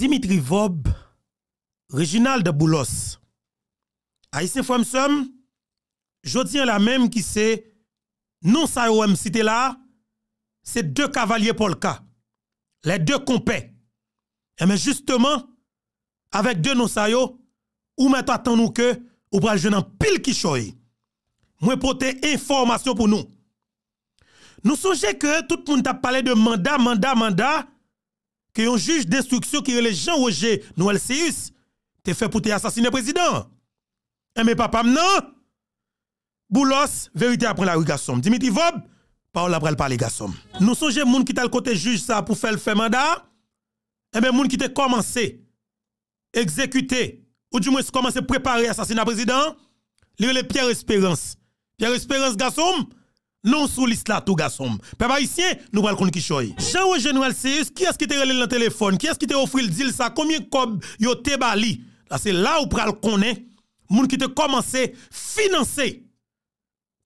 Dimitri Vob, Reginald Boulos. A y se fwem som, jodi an la menm ki se, non sayo wèm site la, se de kavalyè polka. Le de kompe. E eh men justeman, avèk de non sayo, ou mè to atan nou ke, ou pral jenan pil ki choy. Mwen pote informasyon pou nou. Nou sonje ke, tout moun ta pale de manda, manda, manda, Kè yon juj destruksyon kè yon jen roje nou el seyus, te fe pou te yasasine prezidant. Eme eh, papam nan, boulos, verite apren la rou gasom. Dimitri Vob, parol aprel parli gasom. Nou sonje moun ki tal kote juj sa pou fel fe manda, eme eh, moun ki te komanse, ekzekute, ou di mwen se komanse prepari yasasine prezidant, li yon le Pierre Esperance. Pierre Esperance gasom? Non sous liste tout garçon. Peuple haïtien, nous parlons qui choy. Jean Général CS, qui est-ce qui te relé dans le téléphone, qui est-ce qui te offert le deal ça, combien cob yo te bali. Là c'est là où pral connaît moun qui te commencé financer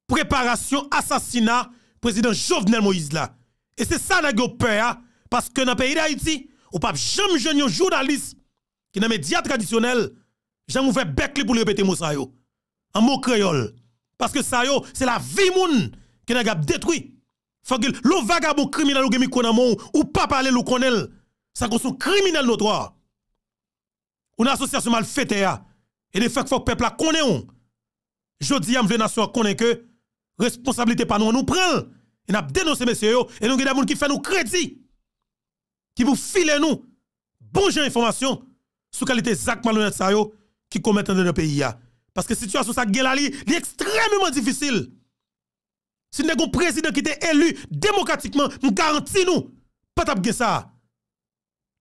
préparation assassinat président Jovenel Moïse là. Et c'est ça n'a peur hein? parce que dans le pays d'Haïti, ou pas jamais jeune journaliste qui dans les médias traditionnels, j'aime fait bec pour répéter mot ça En mot créole parce que ça yo, c'est la vie moun Kè nan gap detwi. Fòk gèl, lò vagabou kriminal ou gèmi kounan moun, ou pa pale lò kounel, sa kon sou kriminal nou towa. Ou nan asosyasyon mal fète ya, e de fòk fòk pepla kounen yon. Jodi yam vè nasyon a kounen kè, responsabilite pa nou an nou pral. E nan ap denose mesye yo, e nou gèl yon moun ki fè nou kredi. Ki pou file nou, bonjèn informasyon, sou kalite zak malounet sa yo, ki koumèt an de nou peyi ya. Paske situasyon sa gèl a li, li ekstremement difisil. Si ne kon prezident ki te elu demokratikman, m garanti nou. Patap gen sa.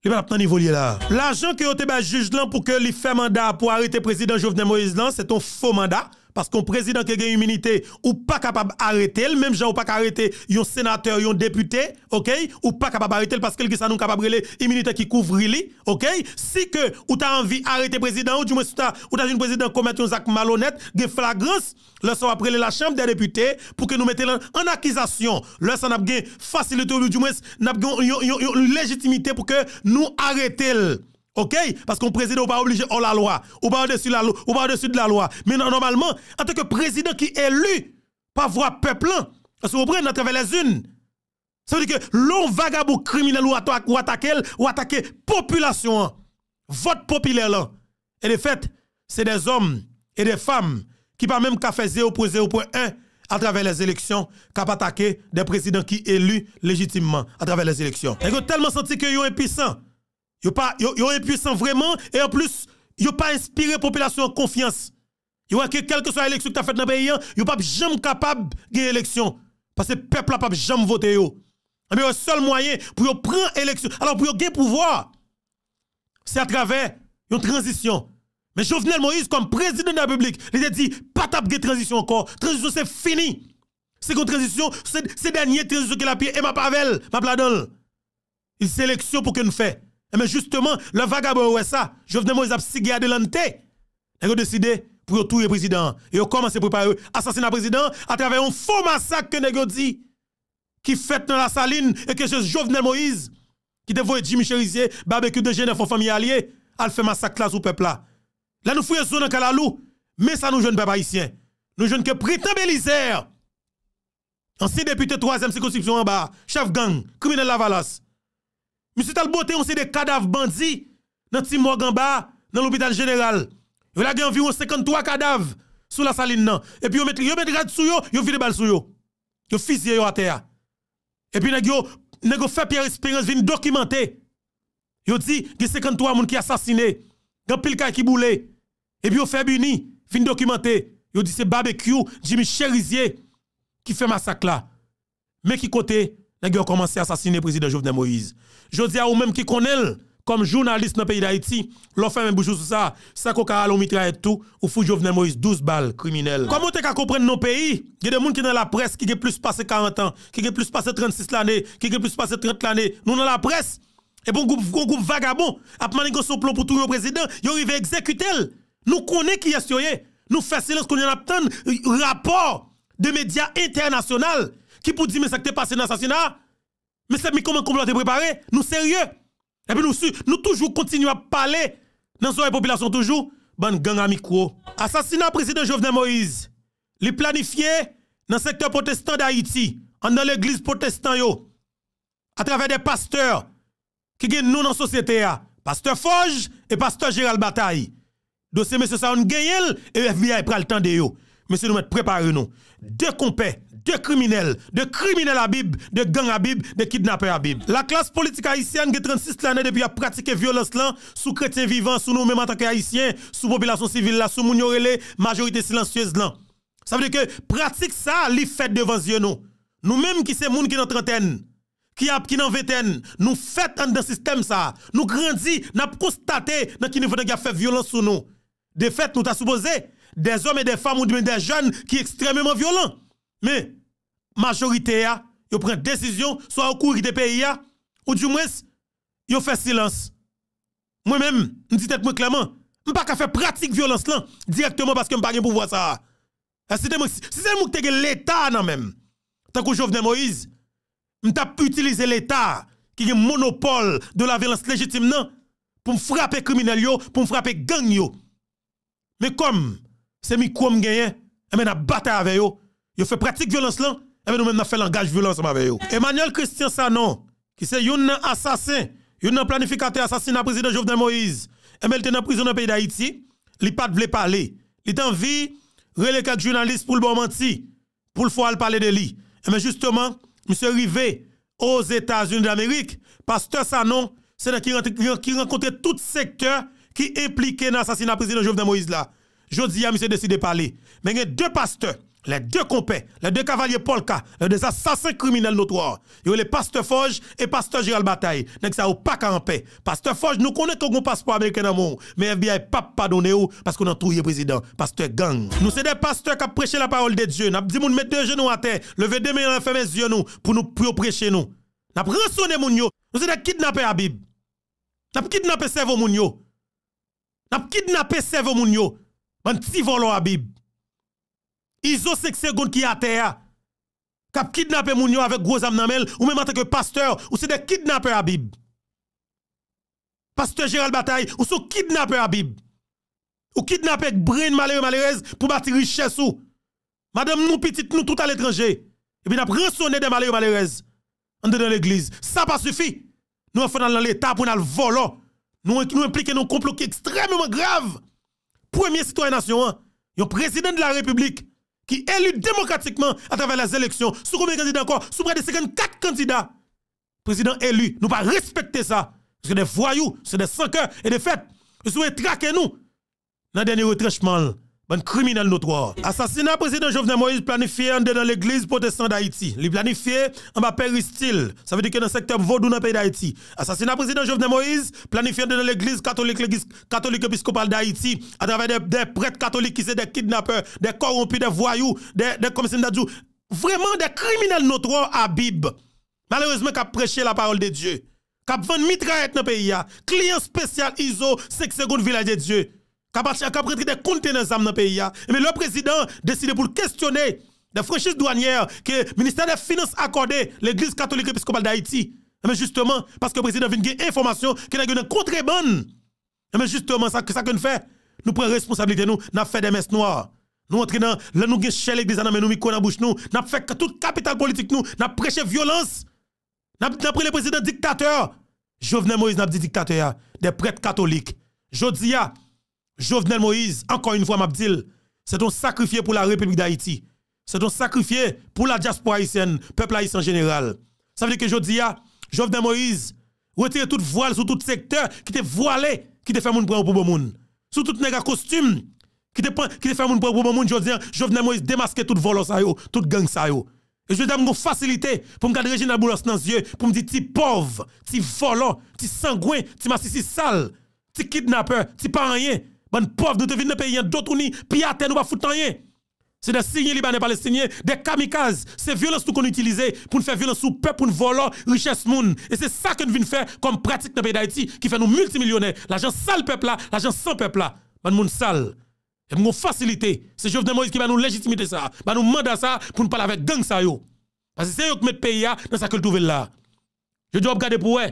Li ban ap nan nivolye la. L'ajan ki yo te be a juj lan pou ke li fe manda pou ari te prezident Jouvene Moise lan, se ton fo manda. Parce qu'un président qui a une immunité, ou pas capable d'arrêter, même gens ou pas arrêter un sénateur, un député, ok? Ou pas capable d'arrêter parce qu'il est capable de immunité qui couvre lui, ok? Si que ou t'as envie d'arrêter président, ou du moins si t'as un président commettre un acte malhonnête, une flagrance, le soir après la chambre des députés, pour que nous mettions en accusation, le ça n'a facilité, ou du moins, n'a une légitimité pour que nous arrêtions. OK Parce qu'on président ou pas obligé hors la loi, ou pas au-dessus la loi, ou pas au-dessus de la loi. Mais normalement, en tant que président qui est élu par voie peuple, se reprend à travers les unes. Ça veut dire que l'on vagabond criminel ou attaque ou attaquer ou attaquer population, hein. vote populaire là. Et de fait, c'est des hommes et des femmes qui pas même qu'à faire 0.0.1 à travers les élections, qu'à attaquer des présidents qui élus légitimement à travers les élections. Et ont tellement senti que est puissant Yo pas yo, yo impuissant vraiment et en plus yo pas inspiré population en confiance. Yo que quelle que soit l'élection que tu as faite dans le pays, hein, yo pas jamais capable de gagner l'élection parce que le peuple n'a pas jamais voté yo. Ah, mais le seul moyen pour prendre l'élection, alors pour gagner pouvoir, c'est à travers une transition. Mais Jovenel Moïse, comme président de la République, il a dit, pas de transition encore. Transition, c'est fini. C'est une transition, c'est dernière transition que la pied. Et ma pavel, ma pladon. Il sélectionne pour que nous fait. E eh men justman, le vagabou wè sa, Jovenel Moïse ap sigya de lante, negyo deside pou yo touye prezident, yo koman se prepare, asasina prezident, atreve yon fou masak ke negyo di, ki fèt nan la saline, e ke se Jovenel Moïse, ki devoye Jimmy Cherizier, barbekou de Genève ou famiye alie, al fè masak la sou pepla. La nou fwe sou nan kalalou, me sa nou joun beba isyen, nou joun ke pritabili zèr. Ansi depite 3e sikonsipsyon anba, chef gang, koumine la valas, Mwen se tal bote yon se de kadav bandi nan Timor-Gamba, nan Loubidan General. Yo la gen environ 53 kadav sou la saline nan. E pi yo met rad sou yo, yo vide bal sou yo. Yo fizye yo ate ya. E pi nag yo, nag yo fè Pierre Esperance vin dokimante. Yo di gen 53 moun ki asasine, gen pilkay ki boule. E pi yo fè Bini vin dokimante. Yo di se barbecue Jimmy Cherizie ki fè masakla. Mwen ki kote... nèg ont commencé à assassiner le président Jovenel Moïse. Je dis à vous même qui connaît comme journaliste dans le pays d'Haïti, l'offre même bouche sur ça, ça qu'on a et tout, ou fou Jovenel Moïse 12 balles criminelles. Comment tu qu'à comprendre nos pays Il y a des gens qui sont dans la presse qui ont plus passé 40 ans, qui ont plus passé 36 l'année, qui ont plus passé 30 l'année. Nous dans la presse, et bon groupe, groupe vagabond, après manier son plan pour tout le président, ils arrivent à exécuter. Nous connaissons qui est Nous faisons silence qu'on a rapport de médias internationaux Ki pou di mè sa k te pase nan sasina? Mè sep mè kouman koum lò te prepare? Nou serye? Epe nou su, nou toujou kontinu a pale nan sou e popilasyon toujou? Ban ganga mikwo. Asasina prese de Jovne Moïse. Li planifiye nan sektor protestant de Haïti. An nan l'eglise protestant yo. A traver de pasteur. Ki gen nou nan sosyete ya. Pasteur Foj et pasteur Gérald Bataï. Dosè mè se sa ou ngeyel e f via e pral tan de yo. Mè se nou mè te prepare nou. De kompey. de kriminel, de kriminel abib, de gang abib, de kidnapper abib. La klas politik haisyen ge 36 lanen depi ya pratike violons lan, sou kretien vivan, sou nou menman tanke haisyen, sou populasyon sivil la, sou moun yorele, majorite silensyez lan. Sa vede ke pratik sa li fet devan zye nou. Nou menm ki se moun ki nan trenten, ki ap ki nan veten, nou fet an den sistem sa. Nou grandi, nan prostate nan ki nou vene ge fet violons sou nou. De fet nou ta souboze, de zom e de fam ou di men de joun ki ekstrememan violons. Me, majorite ya, yo pren desisyon, so a ou kouri de peyi ya, ou di mwes, yo fè silans. Mwen mèm, m di tèt mwen klaman, m pa ka fè pratik violans lan, direktèman paske m pa gen pou vwa sa. Si zè m mouk te gen l'Etat nan mèm, tan kou jovne Moïse, m tap utilize l'Etat, ki gen monopole de la violans lejitim nan, pou m frapè kriminal yo, pou m frapè gang yo. Me kom, se mi koum genye, a men a batè ave yo, Yo fait pratique violence là. Et eh ben, mêmes nous même fait langage violence avec eux. Emmanuel Christian Sanon, qui c'est un assassin, un planificateur assassinat président Jovenel Moïse. Et eh même ben, il était en prison dans le pays d'Haïti. Il pas voulait parler. Il en vie, relé quelques journalistes pour le bon mentir, pour le faire parler de lui. Et eh ben, justement, monsieur Rivet, aux États-Unis d'Amérique, pasteur Sanon, c'est qui, qui rencontre tout secteur qui impliqué dans l'assassinat président Jovenel Moïse là. il a décidé de parler. Mais il y a deux pasteurs les deux compères, les deux cavaliers Polka, les deux assassins criminels notoires, yo les pasteurs Foge et pasteur Gérald Bataille, Ils ça ou pas en paix. Pasteur Foge nous connaissons un passeport américain dans monde, mais FBI pas pardonné ou parce qu'on a trouvé président, pasteur gang. Nous sommes des pasteurs qui prêché la parole de Dieu. avons dit moun mettre deux genoux à terre, lever deux mains, fermer les yeux nous pour nous prêcher nous. avons rançonné les yo. Nous c'est des kidnappés à Bible. avons kidnappé cerveau moun Nous avons kidnappé Sevo moun Nous avons petit volant à Bible. Izo seksè goun ki a tè ya. Kap kidnapè moun yo avèk groz amnamel, ou mè matèk e pasteur, ou se de kidnapè abib. Pasteur Gérald Bataï, ou se de kidnapè abib. Ou kidnapè ek brèn malè ou malè rez pou bati richè sou. Madame nou pitit nou tout al étranger, e bi nap re sonè de malè ou malè rez an de nan l'Eglise. Sa pa sufi. Nou an fè nan l'Etat pou nan l'vòlò. Nou implikè nou komplokè ekstremè mè grave. Premier citoyen nasyon an, yon prezident de la Republik, qui élu démocratiquement à travers les élections. Sous combien de candidats encore Sous près de 54 candidats. Président élu, nous pas respecter ça. que des voyous, c'est des sans et des fêtes. Ils souhaitent traquer nous dans le dernier retranchement un criminel notoire. Assassinat président Jovenel Moïse planifié en dans l'église protestante d'Haïti. Il planifié en bas péristyle. Ça veut dire que dans le secteur vaudou dans le pays d'Haïti. Assassinat président Jovenel Moïse planifié en dans l'église catholique, l'église catholique épiscopale d'Haïti. À travers des, prêtres catholiques qui sont des kidnappeurs, des corrompus, des voyous, des, commissaires d'adjou. Vraiment des criminels notoires à Bib. Malheureusement, qui a prêché la parole de Dieu. Qui a vendu mitraillette dans le pays. Client spécial ISO 5 secondes village de Dieu. ka pritri de konti nan zam nan peyi ya. Eme, le prezident deside pou l'kestyone de franchise douanier ke minister de finance akorde l'Eglise Katolik Repiskopal de Haïti. Eme, justeman, paske prezident vin gen informasyon ki nan gen kontre ban. Eme, justeman, sa kon fè, nou pren responsabilite nou nan fè demes noua. Nou entri nan, lan nou gen chè l'Eglise nan menou mikou nan bouche nou, nan fè tout kapital politik nou, nan preche violans. Nan prit le prezident diktatèr. Jo vnen Moïse nan di diktatè ya, de pret katolik. Jo di ya, Jovenel Moïse, encore une fois, Mabdil, c'est un sacrifié pour la République d'Haïti. C'est un sacrifié pour la diaspora haïtienne, peuple haïtien en général. Ça veut dire que je dis, à Jovenel Moïse, retire toute voile sur tout secteur qui te voilé, qui te fait moun pour bon moun. Sur tout nègre costume qui te qui fait moun pour bon moun, je dis, Jovenel Moïse démasque tout volant sa yo, tout gang sa Et je donne facilité pour me garder Reginald Boulos dans les yeux, pour me dire, ti pauvre, ti volant, ti sanguin, ti massissi sale, ti kidnappeur, ti pas rien. Bon pauvre, nous devons payer hein. d'autres unis, puis à terre, nous pas foutre rien. C'est des signes libanais palestiniens, des kamikazes. C'est violence qu'on utilise pour nous faire violence au peuple, pour nous voler richesse moun. Et c'est ça que nous devons faire comme pratique dans le pays d'Haïti qui fait nous multimillionnaires. L'argent sale peuple là, l'argent sans peuple là. Man moun sale. Et nous facilité. C'est Jovenel Moïse qui va nous légitimer ça. Va nous mandat ça pour nous parler avec gang ça yo. Parce que c'est eux qui mettent pays dans sa culture là. Je dois regarder pour eux.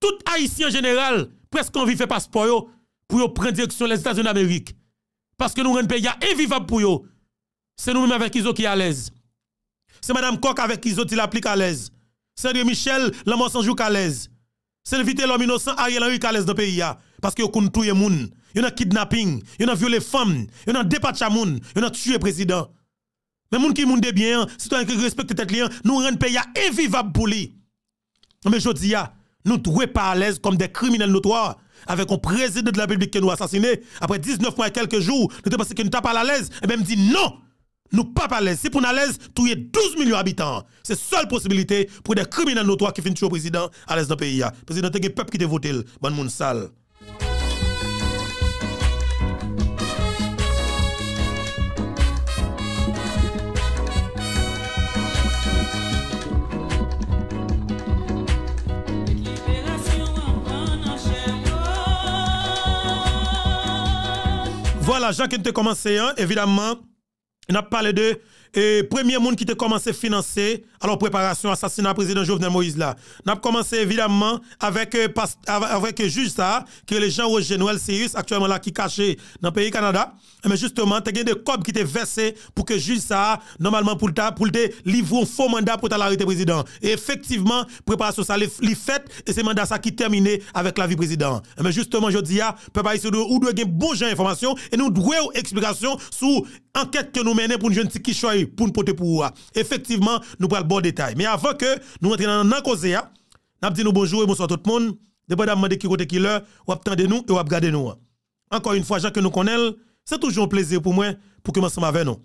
Tout haïtien en général, presque on vit fait passeport pour prendre direction les États-Unis d'Amérique. Parce que nous rendons pays invivable pour eux. C'est nous-mêmes avec Iso qui est à l'aise. C'est Mme Koch avec Iso qui l'applique à l'aise. C'est André Michel, l'homme sans joue à l'aise. C'est le vite l'homme innocent Ariel Henry à l'aise dans le pays. Parce que vous tout le monde. Vous a kidnapping, vous a violé femmes, vous a dépatché moun, vous a tué président. Mais gens qui moun de bien, si qui respectes tes lien, nous rendons pays invivable pour lui. Mais je dis, nous ne pas à l'aise comme des criminels notoires avec un président de la République qui nous a assassiné, après 19 mois et quelques jours, nous avons pas que nous n'étions pas à l'aise, et bien dit non, nous pas à l'aise. Si pour nous à l'aise, est 12 millions d'habitants, c'est la seule possibilité pour des criminels notoires qui finissent au président à l'aise dans le pays. Président, est un peuple qui te voté, bon monde sale. Voilà, qui te commencé, hein. évidemment. On a parlé de euh, premier monde qui te commencé à financer alors, préparation assassinat président Jovenel Moïse là. N'a commencé évidemment avec, le euh, juge ça, que les gens Roger Noël Sirius, actuellement là, qui caché dans le pays Canada. Mais eh justement, tu as des cobs qui étaient versés pour que le juge ça, normalement, pour le pour le un faux mandat pour l'arrêter président. Et effectivement, préparation ça, les fait, et ce mandat ça qui terminé avec la vie président. Mais eh justement, je dis, peuple où ou doit avoir bon genre et nous devons explication sur enquête que nous menons pour une jeune qui pour nous porter pour Effectivement, nous bon détail. Mais avant que nous entrions dans cause, hein, nous dit bonjour et bonsoir tout le monde. Dépendamment de qui côté qui l'heure, ou nous et ou regardez nous. Hein. Encore une fois, gens que nous connaissons, c'est toujours un plaisir pour moi pour que nous avec nous.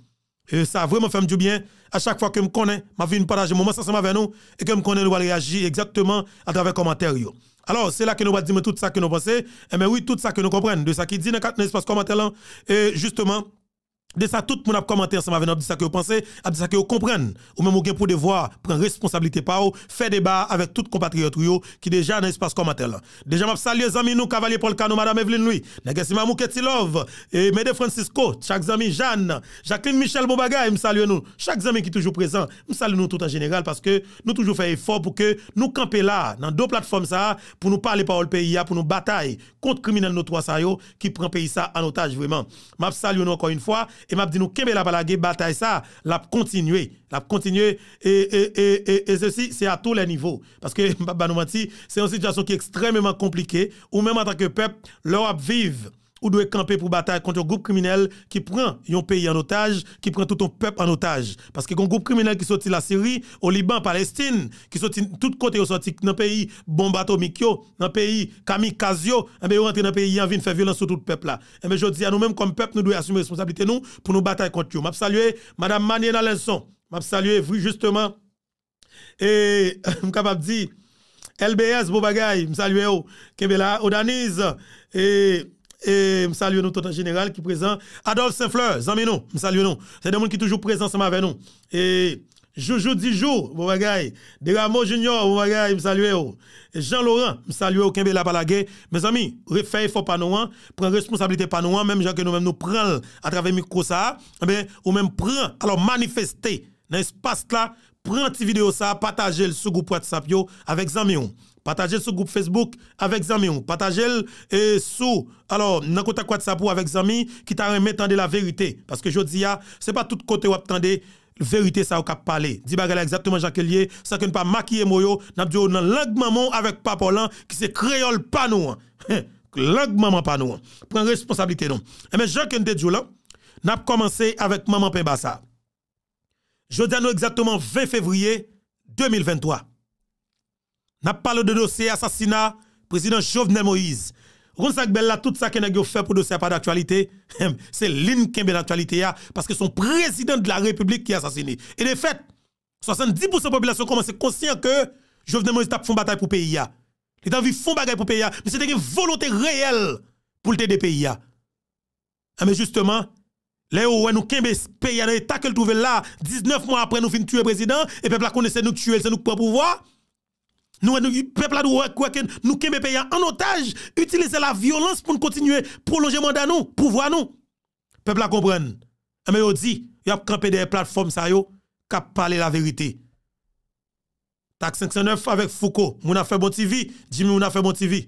Et ça vraiment fait du bien. À chaque fois que je connais, ma vie partage moment ensemble avec nous et que je connais, nous réagir exactement à travers les commentaires. Alors, c'est là que nous allons dire tout ça que nous pensons. Et eh mais ben oui, tout ça que nous comprenons de ça qui dit dans l'espace commentaire. Et justement, de ça, tout le monde a commenté ensemble avec dit ça que vous pensez, dit ça que vous comprenez. Ou même vous avez pour devoir prendre responsabilité par vous, faire débat avec tous les compatriotes qui déjà dans l'espace commentaire. Déjà, je salue les amis, nous, Cavalier Paul Cano, Madame Evelyn Louis, Nagasima Mamou et Mede Francisco, chaque ami Jeanne, Jacqueline Michel Bobaga, je salue nous. Chaque ami qui est toujours présent, je salue nous tout en général parce que nous toujours fait effort pour que nous campions là, dans deux plateformes ça, pour nous parler par le pays, pour nous battre contre criminels nos trois ça, qui prend pays ça en otage vraiment. Je salue nous encore une fois. Et m'a dit nous kembe la balage bataille ça, l'a continuer, l'a continuer et, et, et, et, ceci c'est à tous les niveaux parce que pas bah, bah, nous c'est une situation qui est extrêmement compliquée ou même en tant que peuple, leur vivent ou doit camper pour bataille contre un groupe criminel qui prend un pays en otage, qui prend tout un peuple en otage. Parce que un groupe criminel qui sortit la Syrie, au Liban, Palestine, qui sortit tout côté qui sorti dans le pays bombe atomique, dans le pays kamikaze, et eh bien rentre dans le pays en vient faire violence sur tout le peuple là. Et eh bien je dis à nous-mêmes comme peuple, nous devons assumer responsabilité nous pour nous batailler contre eux. M'a salué madame Maniela Lenson. saluer vous, justement et suis capable de dire LBS, beau bagaille, m'salue, oh, Kebela, Odaniz, et et je salue nous tout en général qui présent. Adolphe Saint-Fleur, amis nous, je salue nous. C'est des gens qui toujours présents ensemble avec nous. Et Joujou Dijou, bon bagay. Deramo Junior, bon bagay, salue. Jean-Laurent, m'salue, Kembe la Mes amis, refait faut pas nous, hein. prend responsabilité pas nous, hein. même gens que nous-mêmes nous prenons à travers micro ça, ben, ou même prend, alors manifestez dans l'espace là, prends cette vidéo ça, partagez le sous groupe WhatsApp avec amis. Partagez sur groupe Facebook avec Zami ou partagez et sous alors nan contact WhatsApp avec Zami qui t'a remis de la vérité parce que je dis c'est pas tout côté ou attendez vérité ça ou cap parler dit bagarre exactement Jacques ça que ne pas maquiller moyo n'a dit dans langue maman avec papolan qui c'est créole pas nous hein. langue maman pas nous hein. prend responsabilité non mais eh Jacques te dit là n'a commencé avec maman Pembassa. je dis exactement 20 février 2023 na pale de dosye asasina prezident Jovne Moïse. Roun sa kbella tout sa kene gyo fe pou dosye a pa d'aktualite, hem, se lin kene d'aktualite ya, paske son prezident de la republik ki asasini. E de fet, 70% populasyon koman se konsyen ke Jovne Moïse tap foun batay pou peyi ya. E tanvi foun batay pou peyi ya. Mwen se teke volote reyel pou lte de peyi ya. Ame ah, justeman, le ou wè nou kene peyi ya, nan e tak el touvel la, 19 moun apre nou fin tue prezident, e pepla konese nou tue, el se nou kwen pouvoa, Nous, nous peuple là, nous, nous, pays hein. en otage, utiliser la violence pour continuer prolonger mandat nous, pouvoir nous. Peuple là comprendre eh, Mais vous dit, il a campé des plateformes ça yo, qui parler la vérité. TAC 509 avec Foucault, mon a fait bon TV, Jimmy mon a fait bon TV.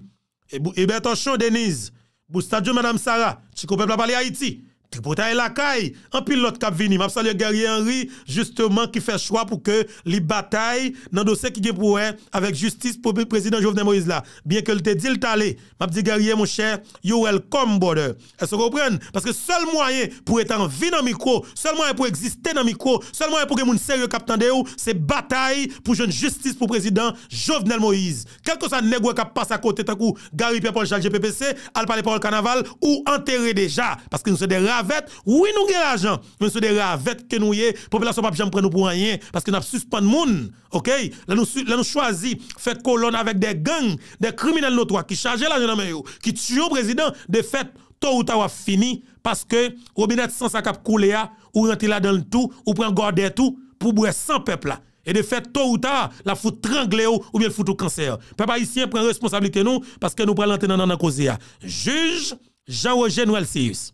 Et Berton Denise, Boustadjo Madame Sarah, Chico Peuple a parlé Haïti. ki pou taye lakay, an pilot kap vini. Mab salye garye Henry, justeman ki fè chwa pou ke li batay nan dosè ki gen pou wè, avèk justis pou prezident Jovenel Moïse la. Bien ke lte dil talè, mab di garye mou chè, you welcome, border. El se repren, paske sol mwayen pou etan vi nan mikro, sol mwayen pou eksiste nan mikro, sol mwayen pou gen moun sèrye kap tande ou, se batay pou jen justice pou prezident Jovenel Moïse. Kelko sa negwe kap pas akote takou garye piapol chal GPPC, alpale parol kanaval, ou anterre deja, paske nou se derav ou y nou gen ajan men sou dera a vet ken nou ye popela sou pap jam pren nou pou an yen paske nou ap suspande moun la nou chwazi fet kolon avèk de gang de kriminelle notwa ki chaje la gen ame yo ki tsyou prezident de fet to ou ta wap fini paske ou binet sans akap koule ya ou renti la den l'tou ou pren gorde etou pou bouè san pepla e de fet to ou ta la fout trangle yo ou bien fout ou kanser pepa isyen pren responsabilite nou paske nou pren lante nan nan kouzi ya juj Jean-Roger Nouel Sivis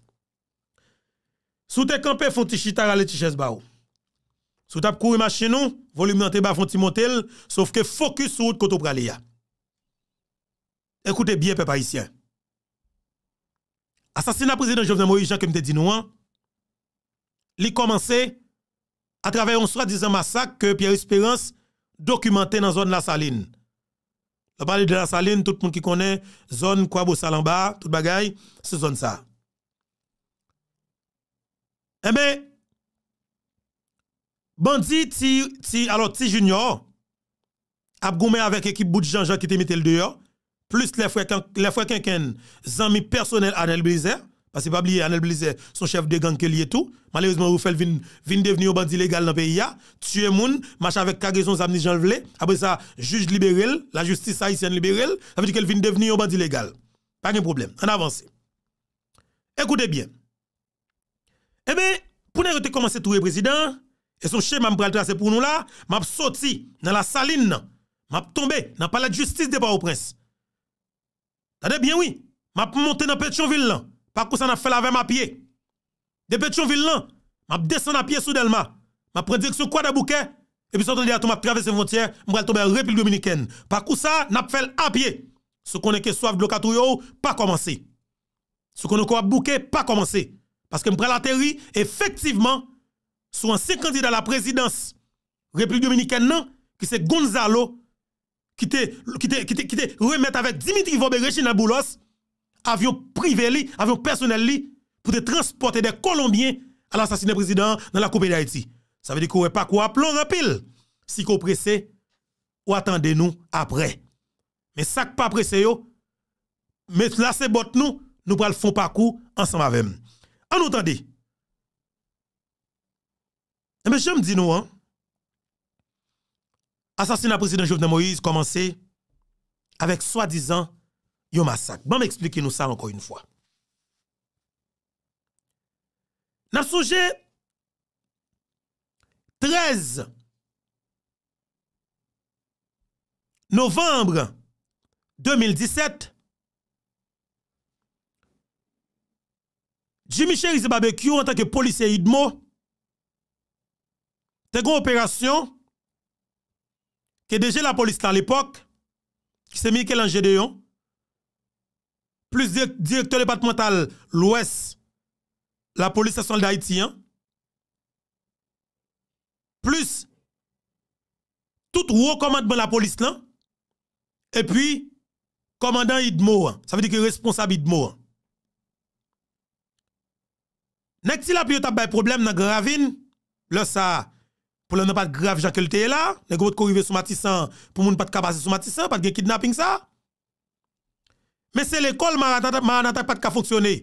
Sou te kampe fon ti chitar ale ti ches ba ou. Sou te ap kouri ma chenou, voluminante ba fon ti montel, sof ke fokus sou out koto prale ya. Ekoute bien pe parisyen. Asasina prezident Jovna Morijan kemite di nou an, li komanse a traveyon swa dizan masak ke Pierre Espérance dokumante nan zon la Saline. La pale de la Saline, tout moun ki konen, zon Kwabo Salamba, tout bagay, se zon sa. Eh bien, Bandi ti, alors ti junior, a avec l'équipe bout de Jean-Jean qui te mis le dehors, plus les frères les les amis personnels Anel Blizer, parce a pas de Anel Blizer, son chef de gang qui lié tout, malheureusement vous faites devenir un devenir bandit légal dans le pays, tuer moun, marche avec cargaison zamni Jean après ça juge libéré, la justice haïtienne libérale, ça veut dire qu'elle vient devenir bandit légal. Pas de problème, on avance. Écoutez bien. Ebe, eh pou ne rete komanse tou e prezident, e son chè mè m pral trase pou nou la, m ap soti nan la saline nan, m ap tombe nan pala justice de pa ou pres. Tade, bien oui, m ap monte nan petchon vil lan, pa kousan ap fel avè m ap ye. De petchon vil lan, m ap desen ap ye sou delma, m ap pral direksyon kwa da bouke, epi son ton de la tou m ap trave se vontier, m pral tombe repil dominiken. Pa kousan ap fel ap ye. Sou konen ke soav glokatou yo, pa komanse. Sou konen kwa bouke, pa komanse. Paske m pre la teri, efektiveman, sou an se kandida la prezidans Republik Dominikenn nan, ki se Gonzalo, ki te remet avek Dimitri Voberechi nan Boulos, avyon prive li, avyon personel li, pou te transporte de Kolombien al asasine prezidans nan la Koube de Haïti. Sa ve di kouwe pa kou aplon rapil. Si kou prese, ou atande nou apre. Me sak pa prese yo, me la se bot nou, nou pre l'fon pa kou ansan ma vem. An nou tande? Eh, mè jèm di nou an, asansi nan prezident Jofne Moïse, komanse, avek swa dizan, yon masak. Ban mè eksplike nou sa ankon yon fwa. Nan souje, trez, novembre, deux mil diset, Jimichel Izebabe kyou an tanke polise Idmou, te kon operasyon, ke deje la polise la l'epok, ki se mi ke lanje deyon, plus direktor departemental l'ouest, la polise sa son l'da iti an, plus, tout wou komandman la polise lan, e pi, komandan Idmou an, sa ve di ki responsab Idmou an, Nèk ti la pi yo tap bay problem nan gravin? Lè sa, pou lè nan pat graf jakel teye la? Nèk yo pot korive sou matisan pou moun pat kapase sou matisan? Pat ge kidnapping sa? Mè se l'ekol maranatak pat ka fonksyonè.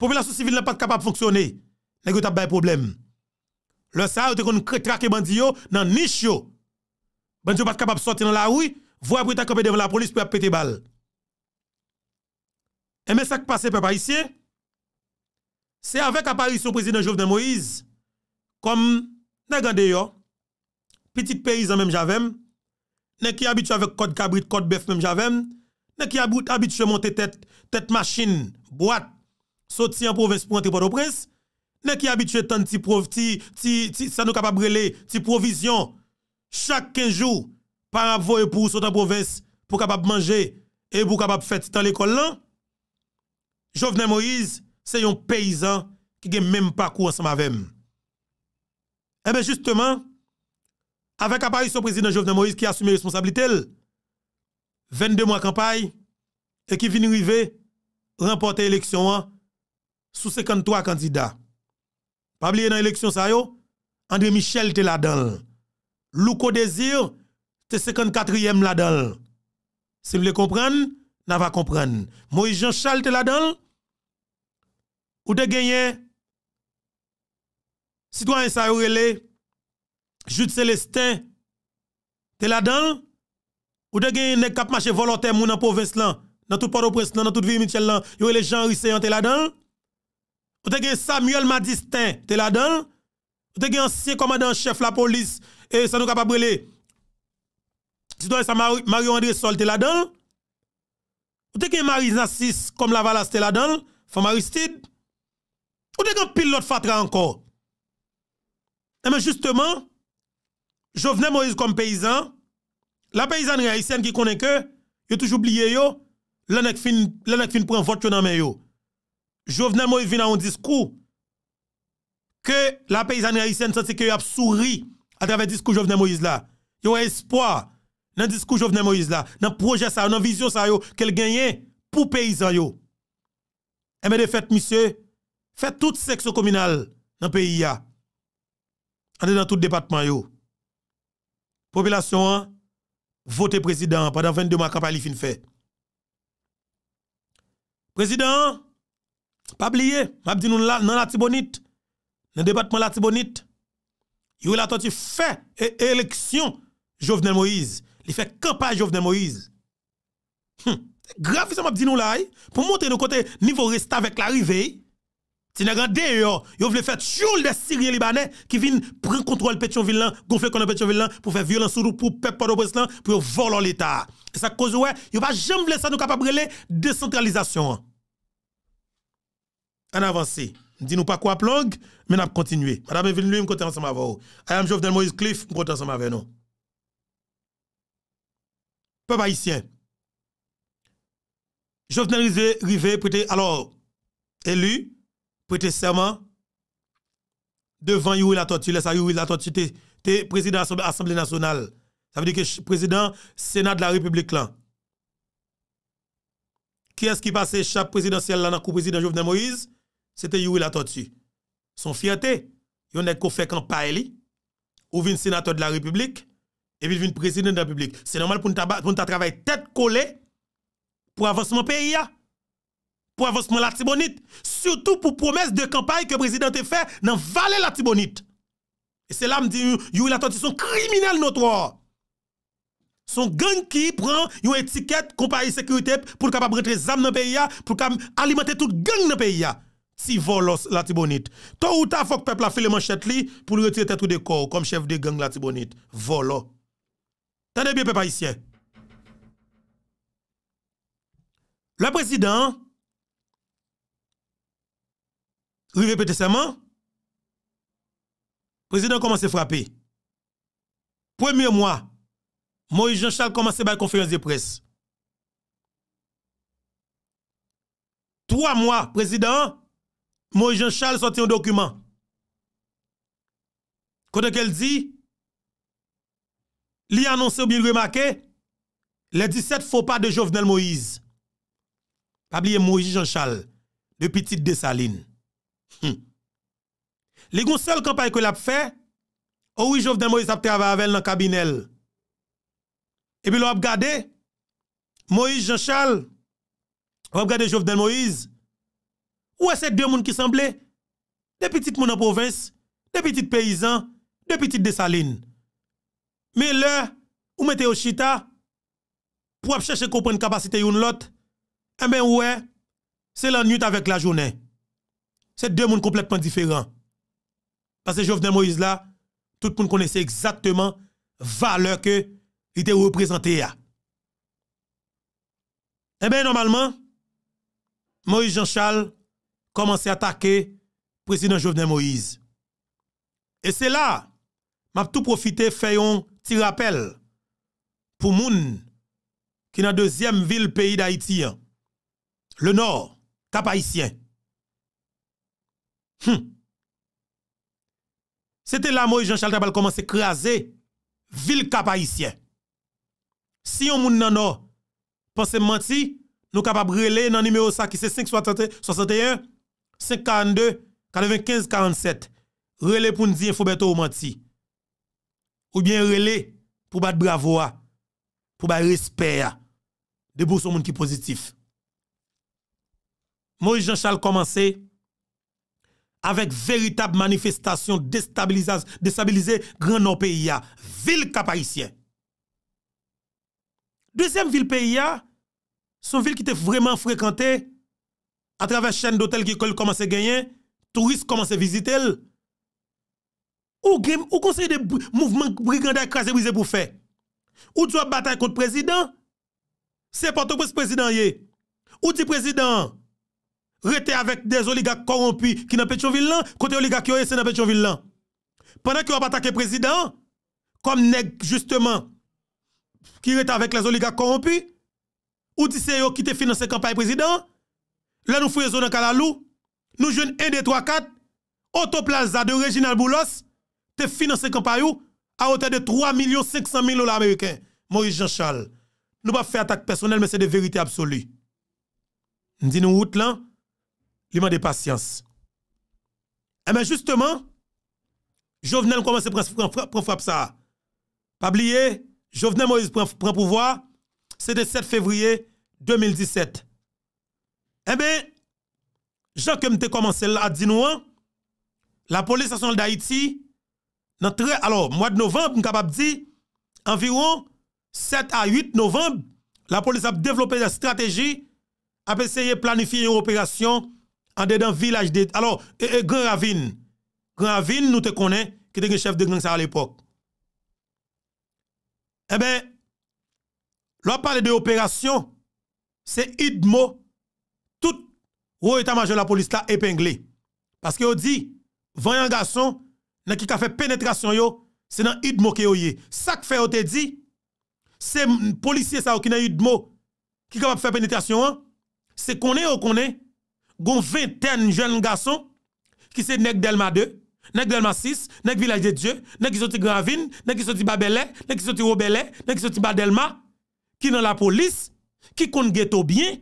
Populasyon sivil nan pat kapap fonksyonè. Nèk yo tap bay problem. Lè sa, yo te kon trake bandiyo nan nish yo. Bandiyo pat kapap sote nan la ouy, vwa pou yi tak kapè devan la polis pou ap pete bal. E Mè sa ki pase pe pa isye? Se avek aparisyon prezident Jovnen Moïse, kom ne gande yo, pitik peyizan menm javem, ne ki abitwe avek kod kabrit, kod bef menm javem, ne ki abitwe monte tet, tet maschin, boat, soti an provins pou an tripo do pres, ne ki abitwe tan ti prov, ti, ti, ti, sa nou kapab rele, ti provisyon, chak ken jou, para vo e pou soti an provins, pou kapab manje, e pou kapab fet tan l'ekol lan, Jovnen Moïse, Se yon peyizan ki gen menm pa kou ansa mavem. Ebe, eh justeman, avek apay sou prezident Jovna Moïse ki asume responsabilitel, 22 mwa kampay, e ki vini rive, remportè eleksyon an, sou 53 kandida. Pabliye nan eleksyon sa yo, André Michel te la dal. Louko Dezir, te 54e la dal. Se mle kompren, nan va kompren. Moïse Jean-Charles te la dal, Ou te genye sitwanyen sa yorele, Jout Celestin, te ladan? Ou te genye nek kap mache volotè moun nan povès lan, nan tout podo pres lan, nan tout vimitè lan, yorele Jean Risseyan, te ladan? Ou te genye Samuel Madistin, te ladan? Ou te genye ansye komadan chef la polis, e sanou kapabrele, sitwanyen sa Mario Andresol, te ladan? Ou te genye Marie Nassis, kom Lavalas, te ladan? Femme Aristide? Ou dek an pil lot fatra anko? Eme, eh, justeman, Jovene Moise kom peyizan, la peyizan reyisen ki konen ke, yo touj oubliye yo, lenek fin pou an vot yo nanmen yo. Jovene Moise vi nan an diskou, ke la peyizan reyisen santi ke yo apsouri atreve diskou Jovene Moise la. Yo espoi nan diskou Jovene Moise la, nan proje sa yo, nan vizyon sa yo, ke l genyen pou peyizan yo. Eme de fet, misye, Fè tout seksyon kominal nan peyi ya. Ande nan tout depatman yo. Popilasyon an, vote prezident padan 22 man kapay li fin fè. Prezident, pa bliye, mabdi nou nan la tibonit. Nan depatman la tibonit. Yo la ton ti fè e eleksyon Jovenel Moïse. Li fè kapay Jovenel Moïse. Hmp, grafisa mabdi nou la yi. Po montè nou kote nivou resta vek la rivey. Si nous avons deux, vous voulez faire tout des Syriens Libanais qui viennent prendre contrôle Pétionville, gonfler contre Pétionville pour faire violence sur nous, pour peuple de au pour voler l'État. Et ça cause, ouais, vous va jamais laisser ça nous capables de décentralisation. En avance. Dis-nous pas quoi plong, mais nous continuer. Madame Evelyne, lui, je suis ensemble avec vous. je am Jovenel Moïse Cliff, je suis ensemble avec nous. Peuple haïtien. Jovenel Rivet, alors élu, Pwete serman, devan yuwe la totu, lesa yuwe la totu, te prezident asemble nasyonal. Sa vede ke prezident senat la republik lan. Ki as ki pase chap prezidential lan akou prezident Jouvene Moïse, se te yuwe la totu. Son fiyate, yon ek kou fek an pae li, ou vin senatol la republik, evit vin prezident la republik. Se normal pou nou ta travay tet kole pou avansman peyi ya. pou avosman la tibonit. Soutou pou promes de kampaye ke prezident te fe nan vale la tibonit. E se la mdi yon yon yon atantison kriminal notwa. Son gang ki yon yon etiket kompaye sekurite pou l kapabretre zam nan peya, pou l kapab alimenter tout gang nan peya si volos la tibonit. To ou ta fok pepla fileman chet li pou l retire tetou de kou kom chev de gang la tibonit. Volo. Tade byen pepa isye. La prezident la prezident Ri repete seman, prezident komanse frape. Premye mwa, Moïse Jean Charles komanse ba konferans de pres. Troye mwa, prezident, Moïse Jean Charles sote yon dokumen. Kote ke l di, li anonsen ou bi l remake, le 17 fopa de Jovenel Moïse, pabliye Moïse Jean Charles, le petit de Saline. Hmm. Li goun sel kampay kwe la pfe Ouwi Jovden Moïse apte ava avel nan kabinel E pi lo ap gade Moïse Jean Charles Ou ap gade Jovden Moïse Ouwe se dè moun ki semble De pitit moun an provins De pitit peyizan De pitit desaline Me lè oumete o Chita Pwap chèche koupen kapasite yon lot E men ouwe Se lan nüt avèk la jounè Se dè moun kompletman diferan. Pas se Jovenel Moïse la, tout moun kone se eksakteman vale ke ite reprezentè ya. E ben normalman, Moïse Jean Charles koman se atake prezident Jovenel Moïse. E se la, map tout profite fèyon ti rappel pou moun ki nan dezyem vil peyi d'Haïti an. Le nor, kap Haïtien. Sete hmm. la Mori Jean Charles tabal komanse kreaze vil kapayisyen. Si yon moun nan nou panse manti, nou kapap rele nan nimeyo sa ki se 5.61 5.42 95.47 rele pou n diye foubeto ou manti. Ou bien rele pou bat bravo a pou bat respe a debou sou moun ki pozitif. Mori Jean Charles komanse avèk vèritab manifestasyon destabilize Granor P.I.A. Vil kapayisyen. Dezyem vil P.I.A. son vil ki te vreman frekante a travè chèn dotel ki kol komanse genyen, turist komanse vizite l. Ou konsey de mouvman brigandè krasè wize pou fè? Ou djwa batay kont prezident? Se pato pou se prezident ye? Ou di prezident? rete avèk de oliga korompi ki nan pechonvil lan, kote oliga ki oye se nan pechonvil lan. Pendan ki wap atake prezident, kom neg justeman, ki rete avèk le oliga korompi, ou di se yo ki te finanse kampay prezident, la nou fwe zo nan kalalou, nou jwen 1, 2, 3, 4, otoplaza de Reginald Boulos, te finanse kampay yo, a ote de 3.500.000 oula Ameriken, Maurice Jean Charles. Nou pa fwe atake personel, men se de verite absolu. Ndi nou wout lan, liman eh eh de pasyans. Emen, justeman, jo vnen mwen komanse pranpouwa psa. Pabliye, jo vnen mwen pranpouwa, se de 7 fevriye 2017. Emen, jan ke mwen te komanse la, a di nouan, la polisasyon l da iti, nan tre, alo, mwen novem, mwen kapap di, anviron, 7 a 8 novem, la polis ap devlope la strategi, ap eseye planifi yon operasyon, an de dan vilaj det, alor, e gran ravine, gran ravine nou te konen, ki te gen chef de gran sa al epok, e ben, lwa pale de operasyon, se idmo, tout, wou etan majon la polis la epengle, paske yo di, vanyan gason, nan ki ka fe penetrasyon yo, se nan idmo ki yo ye, sak fe yo te di, se polisye sa wou ki nan idmo, ki ka wap fe penetrasyon an, se konen ou konen, Gon 20 ten joun gason... Ki se nek Delma 2... Nek Delma 6... Nek Vilay de Dieu... Nek ki soti Granvin... Nek ki soti Babelé... Nek ki soti Robelé... Nek ki soti Badelma... Ki nan la polis... Ki kon gheto bien...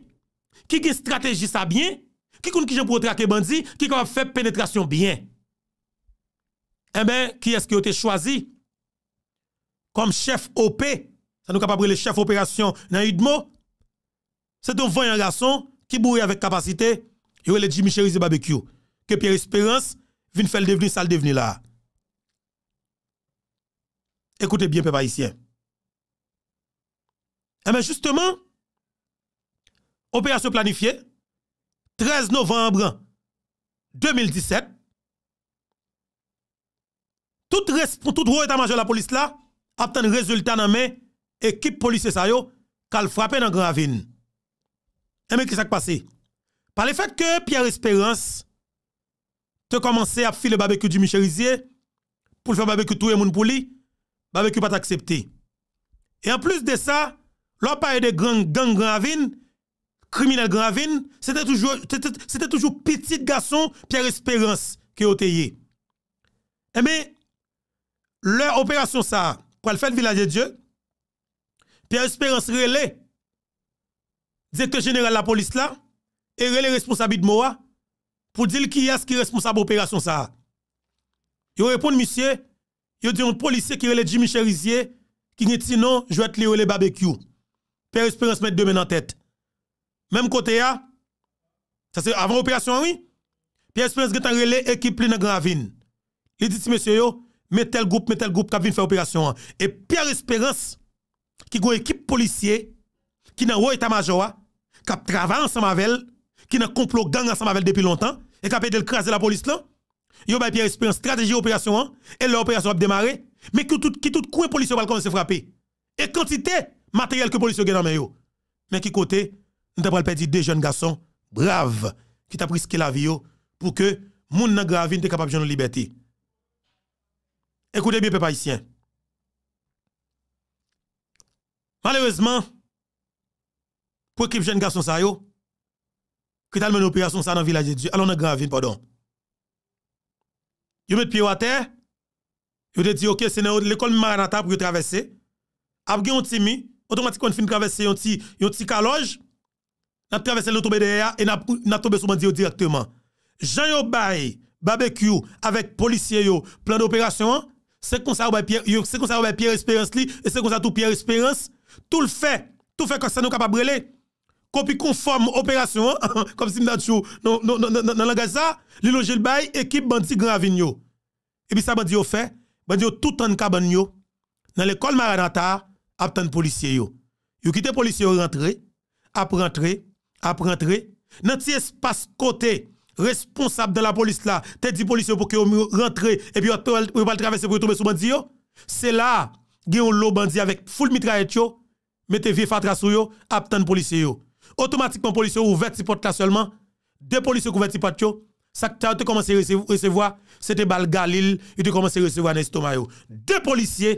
Ki ki strategisa bien... Ki kon ki joun protrake bandi... Ki kon ap fe penetrasyon bien... E ben, ki eske yo te chwazi... Kom chef OP... Sa nou kap ap bre le chef operasyon nan Yidmo... Se ton 20 an gason... Ki bouri avek kapasite... Yo le Jimmy c'est barbecue. Que Pierre Espérance vient faire le devenir ça le devenir là. Écoutez bien, peuple haïtien. Et eh bien justement, opération planifiée, 13 novembre 2017, tout, tout et état-major de la police là, un résultat dans main, équipe policière ça yo, qu'elle frappe dans Gravine. Et eh bien, qu'est-ce qui s'est passé? Par le fait que Pierre Espérance te commencé à filer le barbecue du Rizier pour le faire barbecue tout le monde pour lui, barbecue pas accepté. Et en plus de ça, l'on parle de gang gang gravine, criminel gravine, c'était toujours c'était toujours petit garçon Pierre Espérance qui était Et mais leur opération ça, pour le faire le village de Dieu, Pierre Espérance relais directeur général de la police là, e rele responsabit mou a, pou dil ki yas ki responsab operasyon sa a. Yo repoun monsye, yo diyon polisye ki rele Jimmy Cherizier, ki nye ti non, jwet li rele barbecue. Per espérance mette demen an tèt. Mem kote ya, sa se avan operasyon wè, per espérance getan rele ekip li nan gran vin. Li diti monsye yo, met tel goup, met tel goup, kap vin fè operasyon an. E per espérance, ki gwen ekip polisye, ki nan wè etan majowa, kap travans an mavel, qui n'a complot gang ensemble avec depuis longtemps et qui a pété craser la police là. Yo ba Pierre Espérance stratégie opération et l'opération a démarré mais qui tout qui tout coin police va commencer frapper. Et quantité matériel que police gagne dans yo. Mais qui côté nous avons perdu deux jeunes garçons braves qui ont pris la vie pour que moun nan gravine te capable de liberté. Écoutez bien peuple haïtien. Malheureusement pour équipe jeunes garçons ça yo Pital men operasyon sa nan vilaje diyo. Alon nan gran vin, pardon. Yo met piro a ter. Yo de diyo, ok, se nan yo l'ekol maranata pou yo travese. Ab gen yon ti mi. Otomatik kon fin travese yon ti kaloj. Nan travese l'o tobe dereya. E nan tobe souman diyo direkteman. Jan yo baye, babek yo, avek polisyen yo, plan de operasyon. Se kon sa wabay pier esperans li. E se kon sa tou pier esperans. Tout le fe, tout le fe kon sa nou kapabre le. copie conforme opération, hein, comme si m'dachou, non, non, non, non, langage ça, li loge le bail, équipe bandit Grand Et puis ça bandit au fait, bandit tout en cabane yo, dans l'école Maranata, tant policier yo. Yo quitté policier rentrer, après rentrer, après rentrer. dans petit espace côté, responsable de la police là, te dit policier pour que rentrer et puis on va traverser pour tomber sur bandit yo. C'est là, gen un lot bandit avec full mitraillette yo, mettez vie fatra sur yo, aptan policier yo. Otomatikman polisye ou vet si pot la bon, bon, solman. De polisye kou vet si pot yo. Sakta ou te komanse resevoa. Sete bal galil. Ou te komanse resevoa ane sito mayo. De polisye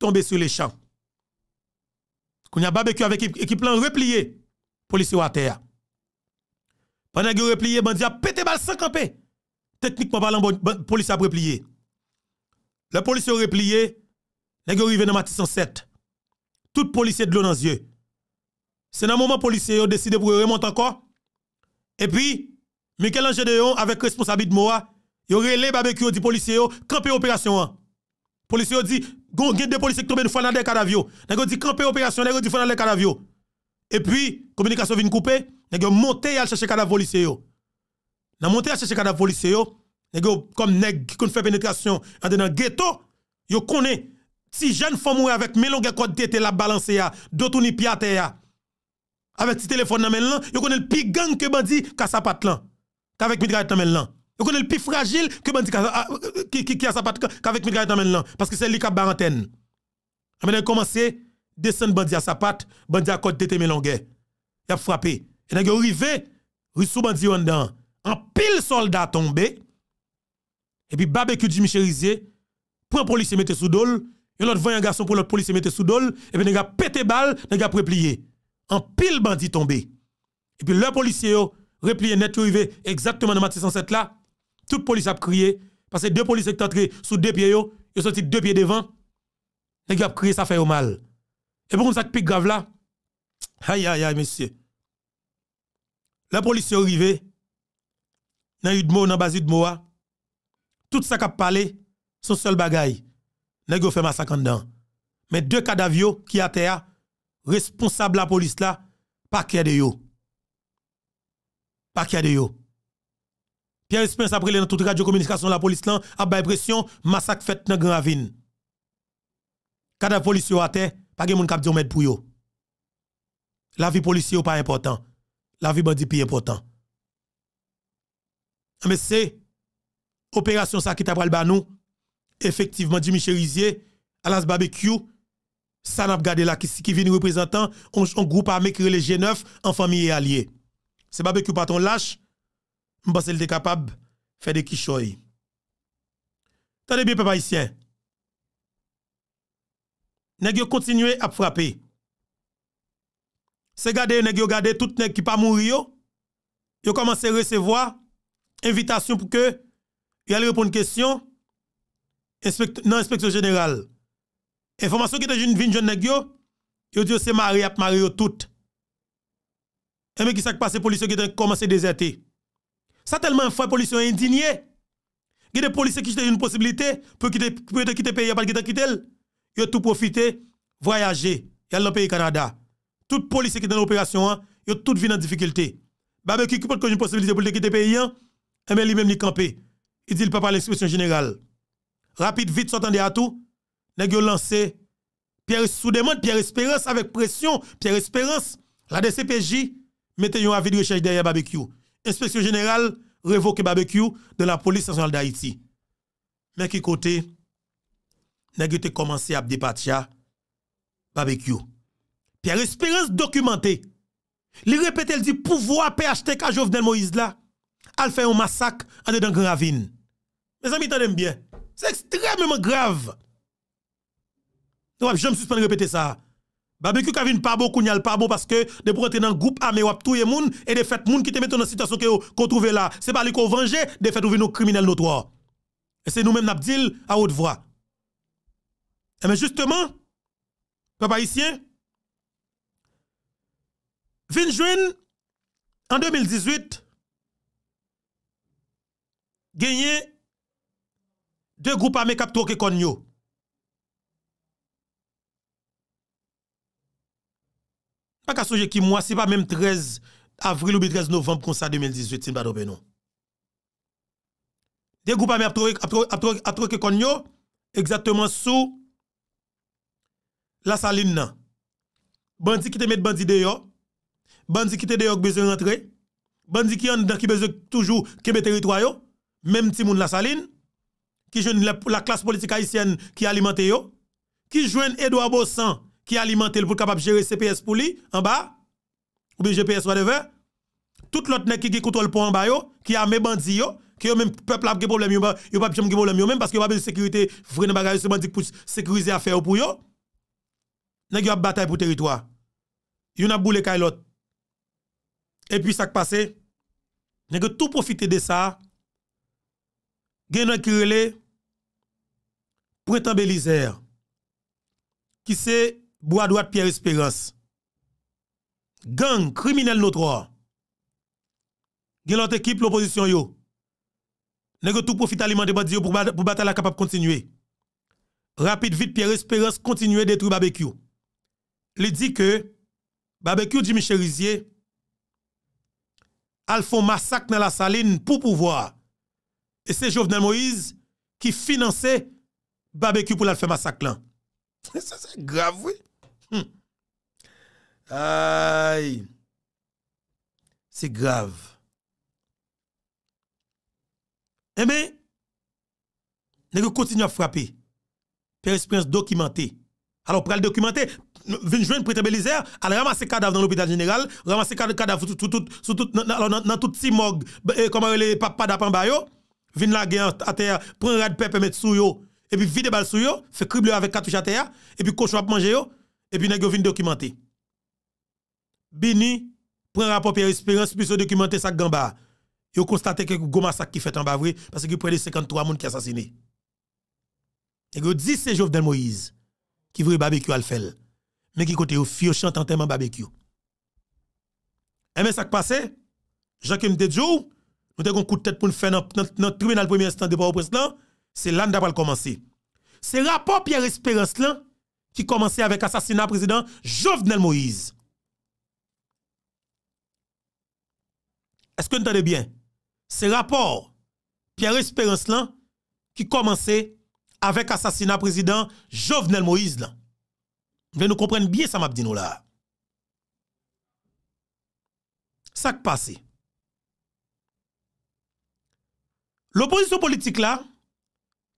tombe sou le chan. Koun ya babekyo avek ekip lan repliye. Polisye ou a teya. Pan nage repliye bandia pete bal sankanpe. Teknikman palan polisye ap repliye. Le polisye ou repliye. Nage ou rive nan mati son set. Tout polisye dlo nan zyey. se nan mouman polisye yo deside pou yo remonte anko, e pi, mi ke lanje deyon, avek responsabit mouwa, yo re le babekyo di polisye yo, krepe operasyon an, polisye yo di, goun gen de polisye ki tobe nou fwana de karavyo, nan yo di krepe operasyon, nan yo di fwana de karavyo, e pi, komunikasyon vin koupe, nan yo monte yal chache karavyo polisye yo, nan monte yal chache karavyo polisye yo, nan yo kom neg koun fwe penetrasyon, nan yo nan geto, yo kone, ti jen fwa mouwe avek, me longe kwa di ete la balanse Avec ce téléphone dans maintenant, yo connaît le plus gang que bandi patte là. Qu'avec mitraillette dans maintenant. Yo connaît le plus fragile que bandi ah, euh, qui qui Kassapat qu'avec mitraillette dans parce que c'est lui qui a antenne ah, Maintenant commencé descendre bandi à sapat, bandi à côté de Melongue. Il a frappé. Et n'a arrivé, rissou bandi en dedans. En pile soldat tombé. Et puis barbecue Jimmy Cherizier, prend policier mettez sous dol, et l'autre voit un garçon pour l'autre policier mettez sous dol, et puis n'a pété balle, n'a pas plié en pile bandit tombé. Et puis le policier replié net arrivé exactement dans ma 607 là. Toute police a crié parce que deux policiers qui entrés sous deux pieds yo, ils sortis deux pieds devant. Les gars crié ça fait mal. Et pour ça qui pique grave là. Aïe aïe aïe monsieur. Le policier arrivé dans Udmo dans base Udmo tout ça qui a parlé son seul bagaille. Nèg fait massacre dedans. Mais deux cadavres qui à terre responsable la police là, a de yo. a de yo. Pierre Espence après dans toute radio communication la police là, a bay pression, massacre fait dans Grand Ravine. Kada police a terre, pas gen moun kap di yo. La vie policier pas important. La vie bandi pi important. Mais c'est opération ça qui t'a pral effectivement Jimmy Cherizier à barbecue San ap gade la, ki si ki vin reprezentan, on groupe a mekri le G9, an famiye alye. Se babek yo paton lache, mbase l de kapab, fe de kishoy. Tade bi pe pa isyen, neg yo kontinue ap frape. Se gade, neg yo gade, tout neg ki pa moun ryo, yo komanse resevoa, invitation pou ke, yal repon n kesyon, nan inspeksyon general. Information qui te jeune vin jeune nèg yo, yo dit c'est marié à marié yo tout. Et eh, mais qui s'est passé policier qui commencé déserter. Ça tellement frère policier indigné. Il y a des policiers qui ont une possibilité pour quitter pour quitter pays pas quitter quitter. Ils ont tout profité, voyager, ils le pays Canada. Tout policier qui dans l'opération, ils hein, ont tout venu en difficulté. Bah, ils qui peut une possibilité pour quitter pays, et bien eh, lui-même il campé. Il dit le papa l'inspection générale. Rapide vite s'entendait à tout, nèg yo lancé Pierre soudainement Pierre Espérance avec pression, Pierre Espérance, la DCPJ mette un avis de recherche derrière barbecue. Inspection générale révoque barbecue de la police nationale d'Haïti. Mais qui côté nèg te commencé à départir barbecue. Pierre Espérance documenté. Il répète, il dit pouvoir PHTK Jovenel Moïse là, al fait un massacre en dedans Grand Ravine. Mes amis, aime bien. C'est extrêmement grave. Je ne jamais suspendre répéter ça. Barbecue Kavin pas bon, pas bon parce que de pour dans le groupe armé ou tout le monde et de fait monde qui te mettent dans la situation qu'on trouve là. C'est pas les qu'on venger, de fait trouver nos criminels notoires. Et c'est nous-mêmes qui dit à haute voix. Et eh mais justement, papa ici, 20 juin, en 2018, gagné deux groupes armés qui ont pa ka souje ki mwase pa mèm 13 avril ou bi 13 novemb kon sa 2018 sin badopè nou. Deyè goupa mè ap troke kon yo, egzatèman sou, la salin nan. Bandi ki te met bandi deyo, bandi ki te deyo k beze rentre, bandi ki an dan ki beze toujou kebe teritwayo, mèm ti moun la salin, ki jwen la klas politik haisyen ki alimante yo, ki jwen Edoa Bosan, qui alimenté pour capable gérer CPS pour lui en bas ou bien GPS whatever tout l'autre nèg qui contrôle pour en bas yo qui a mes yo qui même peuple a des problème yo pas yo pas de problème yo même parce que pas de sécurité vrai bagage c'est dit pour sécuriser affaire pour yo nèg yo a bataille pour territoire yo n'a boulé kay l'autre et puis ça qui passé nèg tout profiter de ça gen qui relé prétend Bélisère qui c'est bois droite Pierre Espérance. Gang, criminel notre. Gen l'autre équipe, l'opposition yo. que tout profit de bandi pour pour la capable continuer. Rapide vite Pierre Espérance continuer détruire barbecue. Il dit que barbecue Jimmy Cherizier fait un massacre dans la saline pour pouvoir. Et c'est Jovenel Moïse qui finançait barbecue pour la faire massacre là. Ça c'est grave oui. Hmm. Aïe. C'est grave. Eh bien, nous continuons à frapper. Père expérience documentée. Alors, pour le documenter, venez joindre prêtre Bélisaire, allez ramasser cadavre dans l'hôpital général, ramasser cadavre tout, tout, le dans tout petit mog, ben, eh, comment les papa d'Apambayo, venez la guerre à terre, prenez un rad pep et mettre sous yo, et puis vide balle sous yo, fait crible avec cartouche à terre, et puis cochon à manger yo, et puis nèg documenté. documenter. Bini prend rapport Pierre Espérance puis documenter ça gamba. Yo constaté que un massacre qui fait en bas parce qu'il près de 53 personnes qui assassiné. Et yo dit c'est Jovenel Moïse qui veut barbecue à Mais qui côté au fio chante en barbecue. Et eh mais ça qui passé Jacques M. nous avons un coup de tête pour faire dans le tribunal premier instant de port au c'est là que nous avons commencé. C'est rapport Pierre Espérance là ki komanse avèk asasina prezident Jovnel Moïse. Eske nou tade byen, se rapor Pierre Espérance lan, ki komanse avèk asasina prezident Jovnel Moïse lan. Ve nou komprenn byen sa map di nou la. Sa k pasi. L'oposisyon politik la,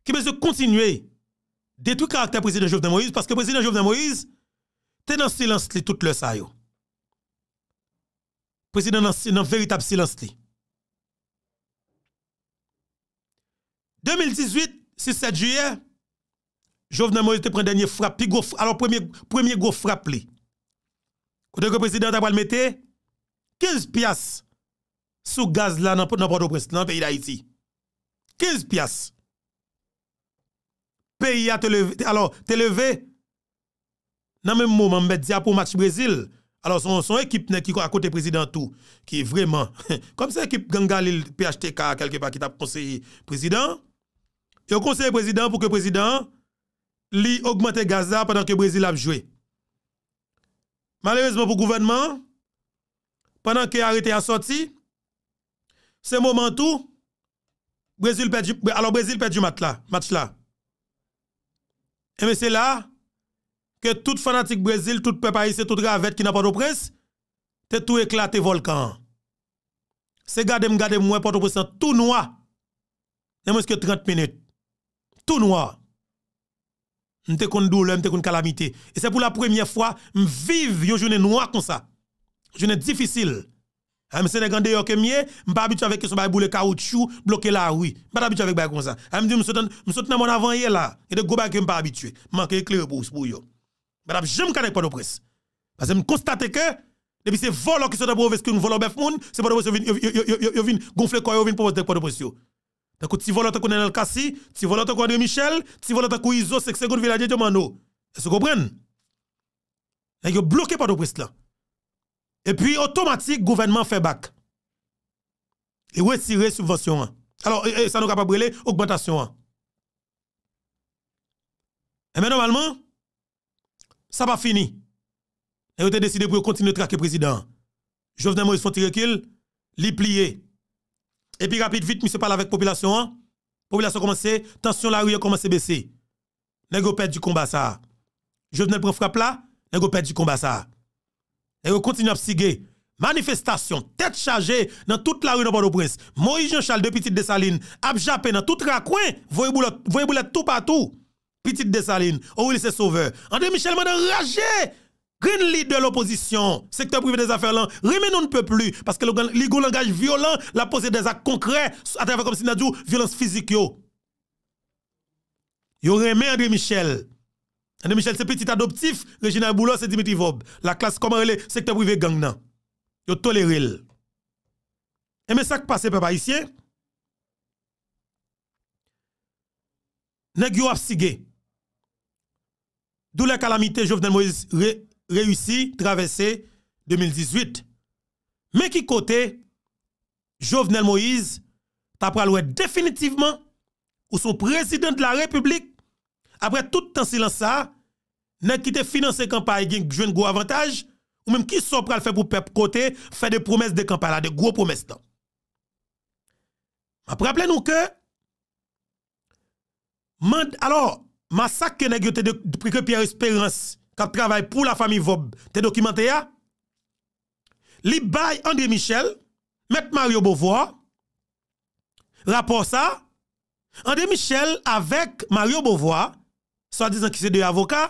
ki mè se kontinue, De tout karakter prezident Jovna Moïse Paske prezident Jovna Moïse Te nan silans li tout le sa yo Prezident nan veritab silans li 2018 6-7 juye Jovna Moïse te pren denye frap Alon premye go frap li Kote prezident a pal mette 15 pias Sou gaz la nan prezident Nan peyi da iti 15 pias Pè y a te leve, alò, te leve, nan men mouman mbè diya pou match Brésil, alò son ekip ne ki kon akote présidentou, ki vreman, kom se ekip Gangalil PHTK, kelke pa ki ta konseye président, yo konseye président pou ke président, li augmente Gaza padan ke Brésil apjwe. Malèzman pou gouvernement, padan ke arète a sorti, se momentou, Brésil pè di, alò Brésil pè di match la, Eme se la, ke tout fanatik Brazil, tout pepaise, tout ravet ki nan Port-au-Prince, te tou eklate volkan. Se gade m gade m wè Port-au-Prince, tou noua. Eme se ke 30 minute. Tou noua. M te kon doule, m te kon kalamite. E se pou la premye fwa, m vive yo jounen noua kon sa. Jounen difisil. A mi sene gande yo kemye, m pa abityo avek ke sou baye boule kaoutchou, bloke la oui. M pa tabityo avek baye kon san. A mi di m sot nan moun avan ye la, e dek go baye ke m pa abityo e. M manke e kleve pou ou se pou yo. M pa tabi jem kane ek padopres. A se m konstate ke, depi se volo ki sotan pou ou veske yon volo bef moun, se padopres yo vin, yo vin, gonfle koyo yo vin pou ou se dek padopres yo. Teko ti volo tako Nenel Kassi, ti volo tako André Michel, ti volo tako Izo Seksegoun Viladje Djamando. E se go pren? E yo bloke padop E pi, otomatik, gouvernement fè bak. E wè sirè subvensyon an. Alors, e, e, sa nou ka pa brele, augmentation an. E mè normalman, sa pa fini. E wè te deside pou yo kontin nou trake prezident. Je vène mou, e s'fon tirekil, li pliye. E pi rapid, vit, mi se pala vek populasyon an. Populasyon komanse, tansyon la wè yon komanse besi. Nè gò pèdj yon komba sa. Je vène prè frapla, nè gò pèdj yon komba sa. E yo kontinu a psige, manifestasyon, tèt chaje nan tout la ru nan Bado Prince. Mo yi jen chal de pitit desaline, abjapen nan tout rakwen, voye boulat tout patou. Pitit desaline, ou il se sauveur. André Michel mande raje, grin li de l'oposisyon, sektor privé des affaires lant. Rime nou n'peu pli, paske ligo langaj violent, la pose de zak konkre, atreve kom sinadjou, violans fizik yo. Yo reme André Michel. André Michel, c'est petit adoptif. Regina Boulot, c'est Dimitri Vob. La classe, comment elle est, secteur privé gang nan. Yo toléré. Et eh, mais ça qui passe, peuple haïtien. Nèg yo absigé. D'où la calamité Jovenel Moïse réussit réussi traverser 2018. Mais qui côté Jovenel Moïse t'a définitivement ou son président de la République apre tout tan silan sa, nek ki te finanse kampay genk jwen gwo avantaj, ou menm ki so pra l fe pou pep kote, fe de promes de kampay la, de gwo promes dan. Ma praple nou ke, alor, ma sakke negyo te de prike pier espérans, kap travay pou la fami vob, te dokimante ya, li bay André Michel, met Mario Beauvoir, rapor sa, André Michel avek Mario Beauvoir, Swa dizan ki se de avoka.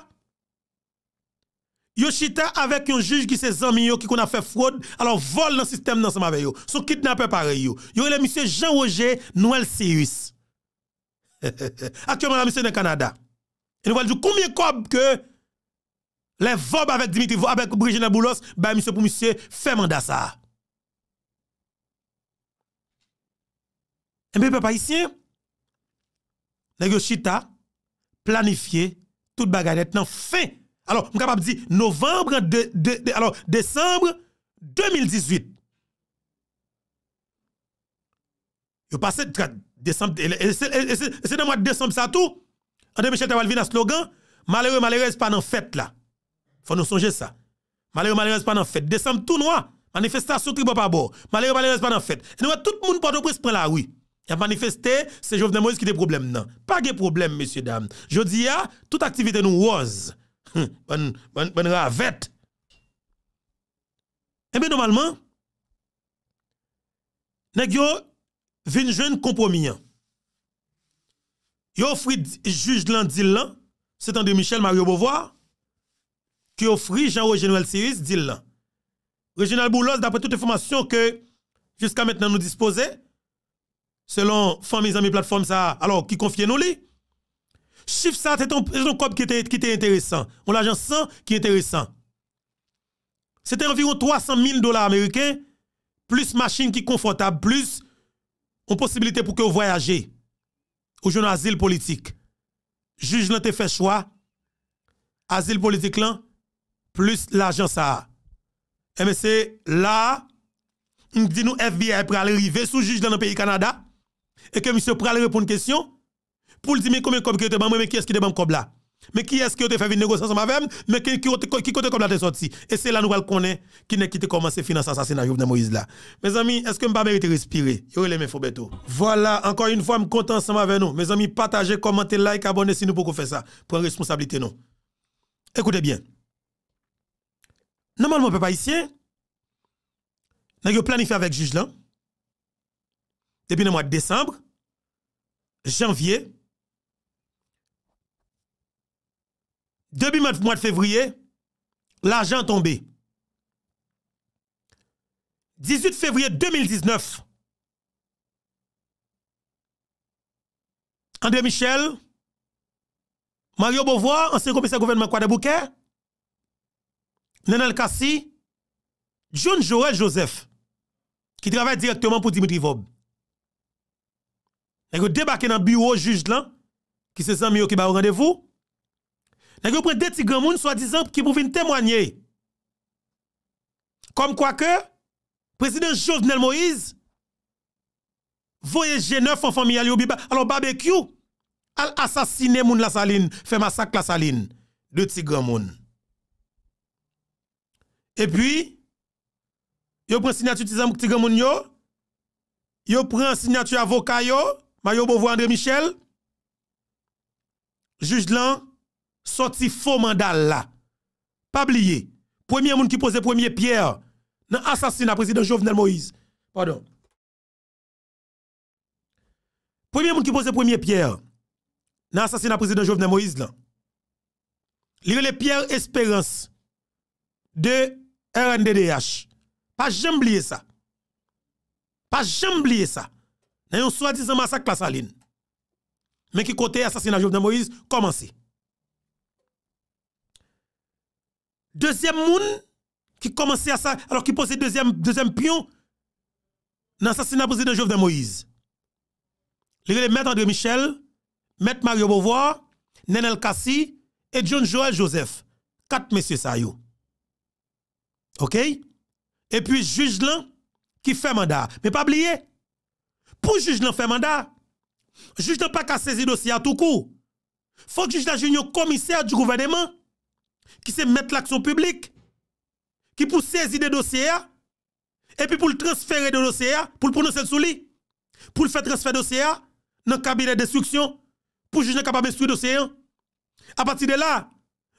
Yoshita avek yon juj ki se zanmi yo, ki kon a fe fwod, alon vol nan sistem nan sema ve yo. Sou kit nan pepare yo. Yo e le misye Jean-Roger Noel Seuss. Akyon mwen la misye nan Kanada. E nou valjou koumye kob ke le vob avek Dimitri Voh, avek Brigitte Naboulos, bay misye pou misye Femanda Saha. E mi pepe pa isye. Le Yoshita, planifier toute bagarre nan fin. Alors, je capable de dire novembre de, de, alors décembre 2018. décembre c'est dans le mois de décembre ça tout. André Michel vu un slogan malheureux malheureux pas dans fête là. Faut nous songer ça. Malheureux malheureux pas dans fête. Décembre tout noir. Manifestation tribo pas bon. Malheureux malheureux pas dans fête. Et nous tout le monde porte presse prend la rue. Il a manifesté, c'est Jovenel Moïse qui a des problèmes. Non. Pas de problème, messieurs, dames. Je dis, ah, toute activité nous rose. Hum, bonne ravette. Eh bien, normalement, a vu une jeune compromis. a un hein. juge l'andil lan, c'est de Michel Mario Beauvoir, qui offri Jean-Roger Siris, dit lan. Régional Boulos, d'après toute information que jusqu'à maintenant nous disposait, selon famille amis plateforme ça alors qui confie nous li chiffre ça c'est un cop qui était intéressant on l'argent 100 qui est intéressant c'était environ 300 000 dollars américains plus machine qui confortable plus une possibilité pour que vous voyagez au jeune asile politique juge l'a fait choix asile politique là plus l'argent ça mais eh c'est là dit nous FBI pour arriver sous juge dans le pays Canada et que monsieur pral répondre question pour dire mais combien comme que te ban mais qui est-ce qui est ban comme là mais qui est-ce qui est fait venir négociation avec avec mais qui qui côté comme là de sorti et c'est là nous qu'on connaître qui n'est qui te commencé financer l'assassinat de Moïse là mes amis est-ce que me pas mériter respirer yo les voilà encore une fois me content ensemble avec nous mes amis partagez commentez like abonnez si nous pouvons faire ça pour responsabilité non écoutez bien normalement peuple haïtien n'a planifié avec juge là depuis le mois de décembre, janvier, depuis le mois de février, l'argent tombé. 18 février 2019, André Michel, Mario Beauvoir, ancien commissaire gouvernement de Bouquet, Nenel Kassi, John Joël Joseph, qui travaille directement pour Dimitri Vob. Nèk yo debake nan biwo juj lan, ki se zanmi yo ki ba ou randevou. Nèk yo pren de Tigran moun, swa dizan, ki pou vin temwanye. Kom kwa ke, prezident Jovnel Moïse, voyeje neuf an fami yal yo bi ba, alon barbecue, al asasine moun la salin, fe masak la salin, de Tigran moun. E pi, yo pren sinyatu tizan moun Tigran moun yo, yo pren sinyatu avoka yo, Mario Bovo, André Michel, juge là, sorti faux mandat là. Pas oublié. premier monde qui pose premier pierre dans assassinat président Jovenel Moïse. Pardon. Premier monde qui pose premier pierre dans assassinat président Jovenel Moïse là. les Pierre Espérance de RNDDH. Pas jamais ça. Pas jamais ça dans un soi-disant massacre la Saline. Mais qui côté assassinat Jovenel Moïse commencé. Deuxième monde qui commençait à ça, alors qui posait deuxième, deuxième pion dans l'assassinat président Jovenel Moïse. Les maître André Michel, maître Mario Beauvoir, Nenel Kassi et John Joel Joseph. Quatre messieurs ça OK? Et puis juge là qui fait mandat. Mais pas oublier, pour juge l'en fait mandat, juge n'a pas qu'à saisir dossier à tout Il Faut que juge la junior commissaire du gouvernement qui se mettre l'action publique, qui pour saisir des dossiers, et puis pour le transférer de dossier, pour le prononcer sous lui, pour le faire transférer dossier dans le cabinet d'instruction, pour juge capable le dossier. À partir de là,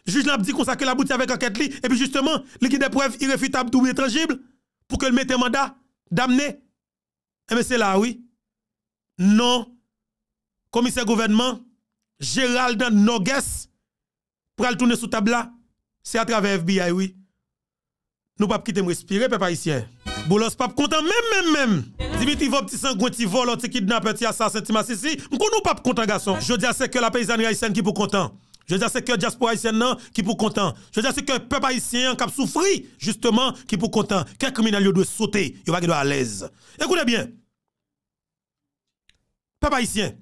juge n'a dit qu'on que la boutique avec enquête li, et puis justement, il a des preuves irréfutables, tout ou tangibles, pour que le mette un mandat d'amener. Et eh bien c'est là, oui. Non, komisè gouvernement, Gérald Noguez, pral toune sou tabla, se atrave FBI, oui. Nou pap kitem respire, pep haïsien. Boulos pap kontan, men men men. Zibi ti vo pti san, gwen ti vo, lò ti ki dna peti a sa sentima sisi, mkoun nou pap kontan, gason. Je diase ke la peyizan haïsien ki pou kontan. Je diase ke diaspora haïsien nan, ki pou kontan. Je diase ke pep haïsien kap soufri, justeman, ki pou kontan. Kè kriminal yo dwe sote, yo pa gido a lez. Ekoune bien. Papa Isien.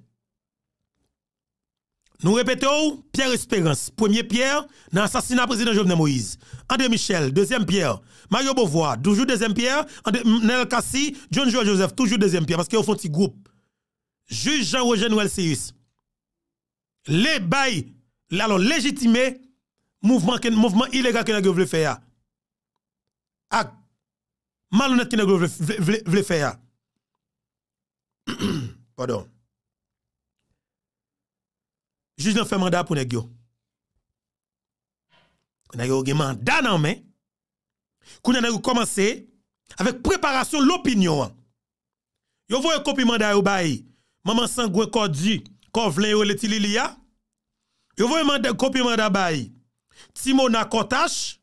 Nous répétons, Pierre Espérance, premier Pierre, dans l'assassinat président Jovenel Moïse. André Michel, deuxième Pierre. Mario Beauvoir, toujours deuxième Pierre. André, Nel Kassi, John Joel Joseph, toujours deuxième Pierre, parce qu'ils font petit groupe. Juge Jean-Roger Noël Sirius. Les bails, alors légitimer, mouvement, mouvement illégal que nous voulons faire. Ak, malhonnête que nous voulons faire. Juj nan fè manda pou ne gyo. Kou nan yo ge manda nan men. Kou nan yo komanse avèk preparasyon lopinyon an. Yo vo e kopi manda yo bayi Maman Sangwe Kodi Kovlen yo leti li li ya. Yo vo e manda kopi manda bayi Timo Nakotash.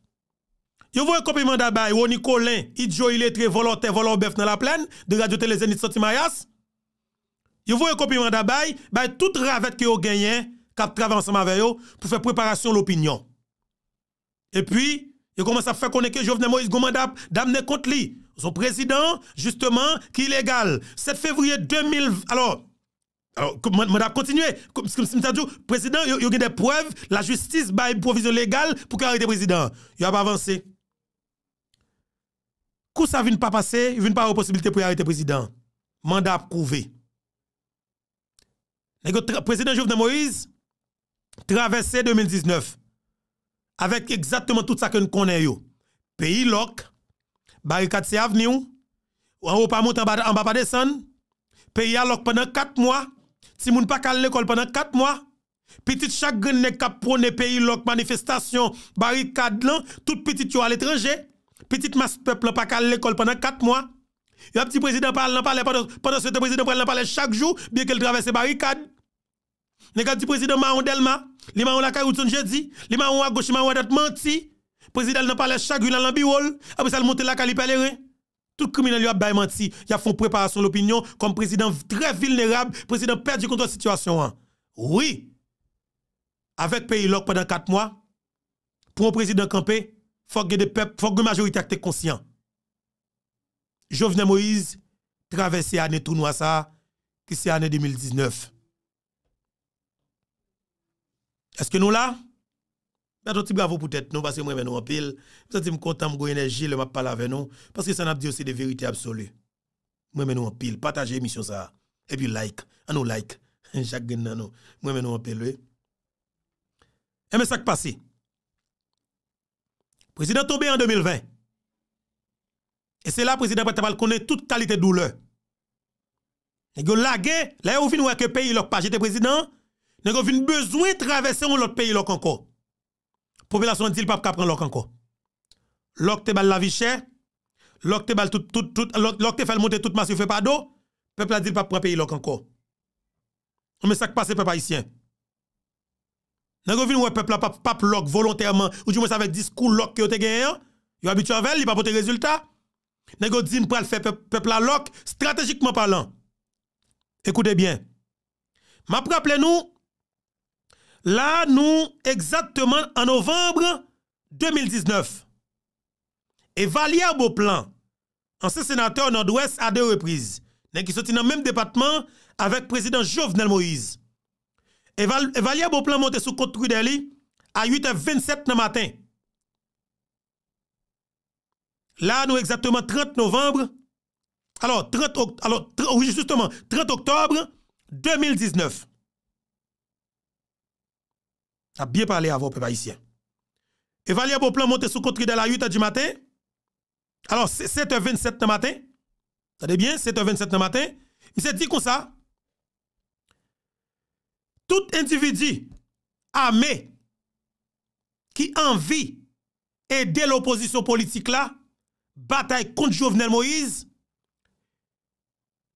Yo vo e kopi manda bayi O Nikolin, Idjo Iletre, Volote, Volobef nan la plen de Radyotelezenit Sotimayas. Vous voyez copie d'abay, bay tout ravette que vous gagné, cap travaille ensemble avec vous pour faire préparation l'opinion. Et puis, vous commence à faire connaître que Jovenel Moïse d'amener contre lui. Son président, justement, qui est illégal. 7 février 2000, alors, alors, mandat continuer. Comme président, il y a des preuves, la justice a une provision légale pour qu'il arrête le président. Il a pas avancé. Quand ça ne vient pas passer, il ne vient pas avoir possibilité pour arrêter le président. Mandat prouvé. Le président Jovenel Moïse traversé 2019 avec exactement tout ça que nous connaissons. Pays loc, barricade c'est ou en haut pas monter, en bas pas descendre. Pays lock pendant 4 mois, si moun pas à l'école pendant 4 mois. Petit chaque grenne qui pays lock manifestation, barricade là, tout petit yo à l'étranger. Petite masse peuple pas à l'école pendant 4 mois. Le petit président parle, parle pendant ce président parle, parle chaque jour bien qu'elle traverse barricade. Nèg du président Maron Delma, li Maron la jeudi, li Maron à gauche, Maron à menti. Président n'a la chagrin dans l'ambiwol, après ça le monter la cali pèlerin. Tout criminel lui a bail menti, y a font préparation l'opinion comme président très vulnérable, président perd contre la situation. Hein. Oui. Avec pays loc pendant 4 mois, pour un président campé, faut que des peuples, faut que majorité acte conscient. Jovenel Moïse traversé année tournoi ça qui c'est année 2019. Est-ce que nous là? Un ben, petit bravo pour tête, non, parce que moi, ben, nous en pile. Je suis content, je suis énergie, je parler avec nous, parce que ça n'a dit aussi des vérités absolues. Moi, ben, nous en pile. Partagez l'émission, ça. Et puis, like. À nous, like. Chaque gagne, nous. Moi, nous en pile. Et eh, mais ça qui passe. Président tombé en 2020. Et c'est là, le président Patabal connaît toute qualité douleur. Et que lagué, là, vous venez que pays, leur pas j'étais président. Nèkò vin bezoui travese ou lòt peyi lòk anko. Pouvela sou an di l pap kapran lòk anko. Lòk te bal lavi chè, lòk te bal tout, tout, tout, lòk te fel monte tout mas yon fe pa do, pepla di l pap pap peyi lòk anko. Ome sak pa se pepa isyen. Nèkò vin wè pepla pap, pap lòk volontèrman, ou di mwè sa vek diskou lòk ki yo te gen yon, yo abit yo avèl, li pa pote rezultat. Nèkò di m pral fe pepla lòk, strategikman palan. Ekoute bien. Map prap le nou, La nou, exactement en novembre 2019, Evalia Boplan, ansen senator nord-ouest, a de reprise. Nen ki soti nan menm depatman avèk prezident Jovenel Moïse. Evalia Boplan monte sou kontru deli a 8 av 27 nan matin. La nou, exactement 30 novembre, alò, 30 octobre 2019. a bien parlé avant peuple haïtien. vos plan monte sous contre de la 8 du matin. Alors, 7h27 du matin. Attendez bien, 7h27 du matin. Il s'est dit comme ça. Tout individu armé qui envie aider l'opposition politique là, bataille contre Jovenel Moïse,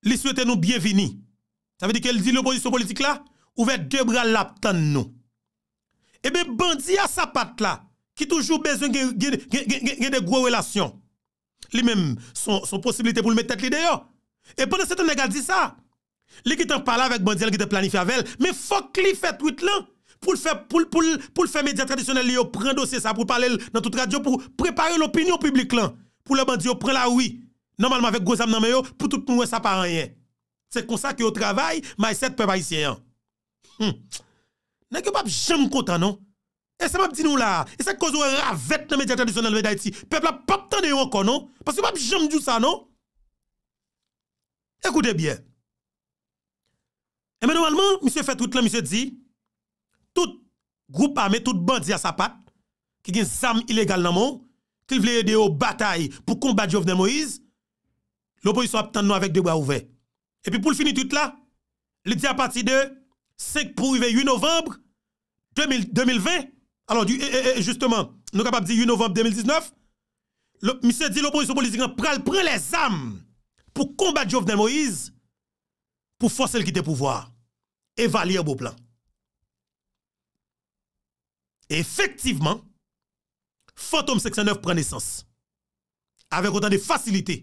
lui souhaite nous bienvenir. Ça veut dire qu'elle dit l'opposition politique là, ouvert deux bras là nous. Ebe, eh bandi a sa pat la, ki toujou bezon gen de gwo relasyon. Li menm son posibilite pou l'metet li de yo. E pou de sete nega di sa. Li ki ten pala vek bandi al ki te planif yavel, me fok li fet wite lan pou l'femedia tradisyonel li yo pren dosye sa, pou pale nan tout radio, pou prepare l'opinyon publik lan. Pou le bandi yo pren la oui. Normalman vek gwo zam nan me yo pou tout noue sa paranyen. Se kon sa ki yo travay, ma yaset pe bay siyen. Hmm. Nè ki wap jem konta nou? E se wap di nou la? E se kouzo wè ravèt nan mè diya tradisyonel mè da iti? Peb la pap tan de yon kon nou? Pas yon wap jem djou sa nou? Ekoutè bie. E mè normalman, Mise Feth Woutlan mise di, Tout group a mè, Tout bandi a sa pat, Ki gen zam ilegal nan mou, Ki vle yede yo batay, Pou kombat jov de Moïse, Lopo yon so ap tan nou avèk de wè ouve. E pi pou l finit woutla, Li di a pati de, Sèk pou yve yu novembre 2020. Alors justement, nou kapap di yu novembre 2019. Mise di lopo yu sou polisikan, pral pral les am. Pou kombat jovnen Moïse. Pou fosèl ki te pouvoar. Evaliè bo plan. Efectiveman, fantom 69 pran nesans. Avek otan de fasilite.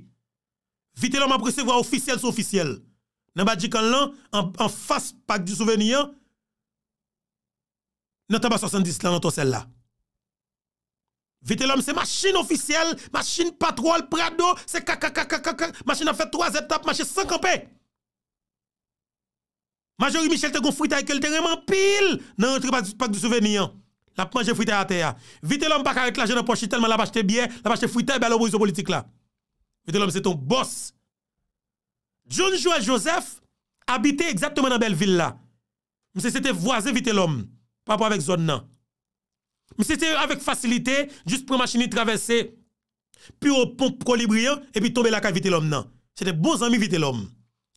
Vite lom apresèvwa ofisyele sou ofisyele. nan ba di kan lan, an fas pak di souveniyan, nan taba 70 lan an ton sel la. Vite lom se masin ofisiyal, masin patrol prado, se kaka kaka kaka, masin an fe 3 etap, masin 50. Majori Michel te kon fwita e ke lte reman pil, nan rentre pak di souveniyan. Lap manje fwita a te ya. Vite lom baka et la jen an pochi, telman la pa chete biye, la pa chete fwita e be alo bou yon politik la. Vite lom se ton boss, John Joel Joseph habite exactome nan bel villa. Mse sete voaze vite l'om. Pa pa avek zon nan. Mse sete avek fasilite, jist pou machini travesse. Pi ou pon prolibriyan e pi tombe la ka vite l'om nan. Sete bon zami vite l'om.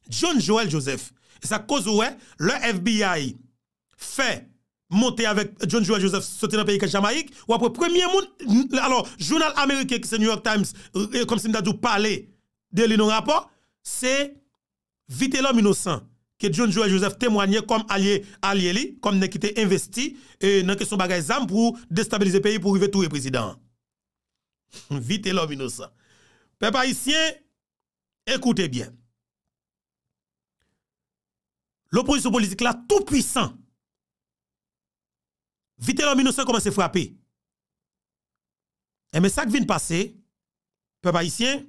John Joel Joseph. E sa kozou we, le FBI fe monte avek John Joel Joseph sote nan perike Jamaik, wapwe premye moun alo, jounal Amerike ki se New York Times kom si mda dou pale de li nou rapor, Se vite lòm inosan. Ke Djonjoua Joseph temwanyè kom alye alye li, kom nekite investi, non e nan kesyon bagay zan pou destabilize peyi pou rive tou e prezident. Vite lòm inosan. Pe pa isyen, ekoute bien. Lò prounsou politik la tout pwisan. Vite lòm inosan koman se fwapè. E men sa kvin pase, pe pa isyen, pe pa isyen,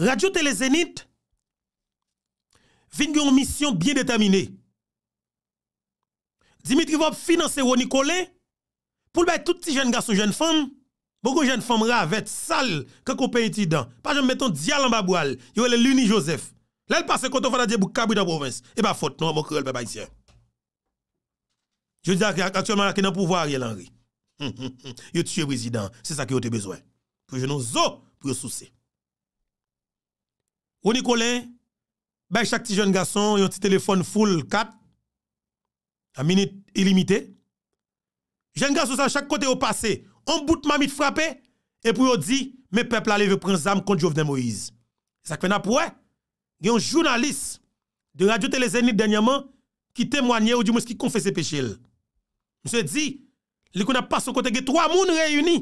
Radyo Telezenit vingyon misyon byen detamine. Dimitri Vop finanse wou Nikolay pou l bay tout ti jen ga sou jen fom. Boko jen fom rave et sal ke kompè iti dan. Pajon meton dial an ba boal yo el luni Josef. Lèl pase koto fana diye bou kabri nan provins. E ba fote nou a mokre el pe bay siya. Je diya ki atyoman a kenan pouvo a riel anri. Yo tiye prezident. Se sa ki yo te bezwen. Preje nou zo preje sou se. O Nikolay, bay chak ti jen gason, yon ti telefon ful 4, a minute ilimite. Jen gason sa chak kote yo pase, an bout mamit frape, epi yo di, me peple ale ve pren zam kon jo vnen Moise. Sak fe na pouè, gen yon jounalist de radio telezenni denyaman, ki temwanyè ou di mwes ki konfese pe chel. Mse di, li kon ap passe kote ge 3 moun reyuni,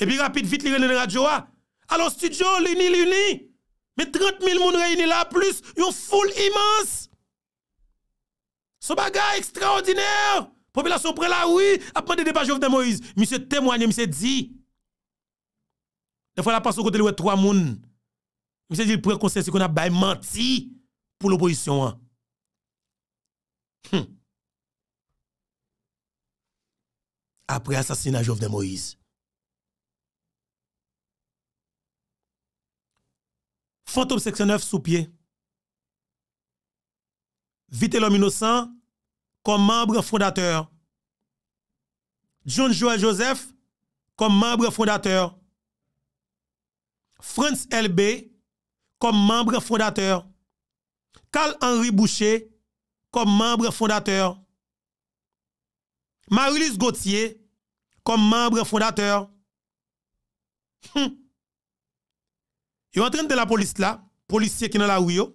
epi rapid vit li rennen radio a, alon studio, luni, luni! Ve 30.000 moun reyni la plus. Yon foule imans. So bagay ekstraordinèr. Popelasyon pre la oui. Aprende deba Jov de Moïse. Mi se temwanyen. Mi se di. De fwa la paso kotele wey 3 moun. Mi se di pre konsensi kon a bay manti. Pou l'oboyisyon an. Apre asasina Jov de Moïse. Fantôme 69 sous pied. Vite l'homme innocent comme membre fondateur. John Joel Joseph comme membre fondateur. Franz LB comme membre fondateur. Carl-Henri Boucher comme membre fondateur. Marilise Gauthier comme membre fondateur. Hum. yo entren de la polis la, polisye ki nan la ou yo,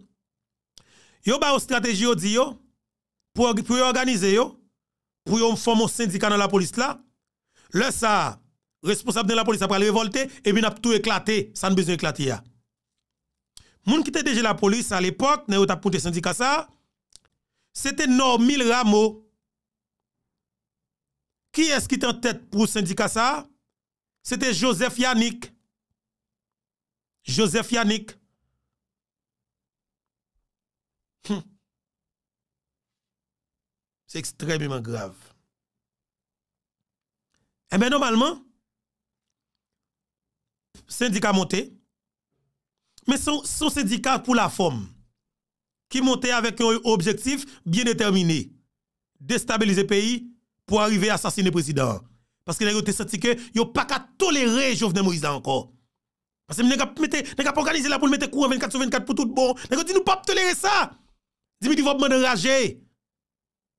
yo ba ou strateji yo di yo, pou yo organize yo, pou yo m formou syndika nan la polis la, le sa, responsable de la polis apre al revolte, ebi nap tou eklate, san bezon eklate ya. Moun ki te deje la polis al epok, nan yo tap ponte syndikasa, se te nor mil ramo, ki es ki te entet pou syndikasa, se te Joseph Yannick, Joseph Yannick. C'est extrêmement grave. Et eh bien normalement, syndicats montaient, mais ce sont syndicats pour la forme, qui montaient avec un objectif bien déterminé, d'establiser le pays pour arriver à assassiner le président. Parce que les retours de cet ticket n'ont pas qu'à tolérer Jovenel Moïse encore. Basèm, nè kap mète, nè kap organize la pou mète kou an 24-24 pou tout bon. Nè kap di nou pap tolere sa. Dimitri Vop mède ragey.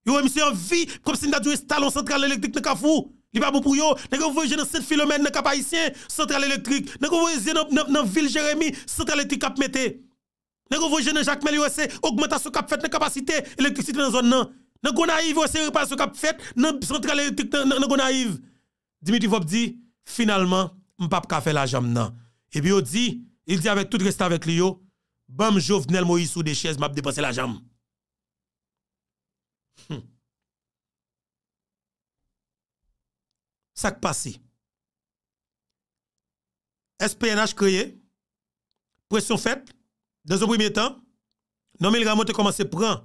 Yo, mèse yon vi, prop sin da diwe stalon sentral elektrik nè kap ou. Li pa bon pou yo. Nè kap vòjè nan set filomen nè kap aisyen sentral elektrik. Nè kap vòjè nan vil jeremi sentral elektrik kap mète. Nè kap vòjè nan jacmel yon se augmentasyon kap fèt nè kapasite elektrik sitme nan zon nan. Non. Nè kap vòjè nan yon se repasyon kap fèt nè sentral elektrik nè kap vòjè nan yon na yon. Dimitri Vop di, finalman E bi yo di, il di avek tout resta avek li yo, bam jo vnel mo yi sou de chèz m ap depase la jam. Sak pasi. Esprayenaj kreye, presyon fèt, dan zon primiye tan, nan mi l ramote koman se pran,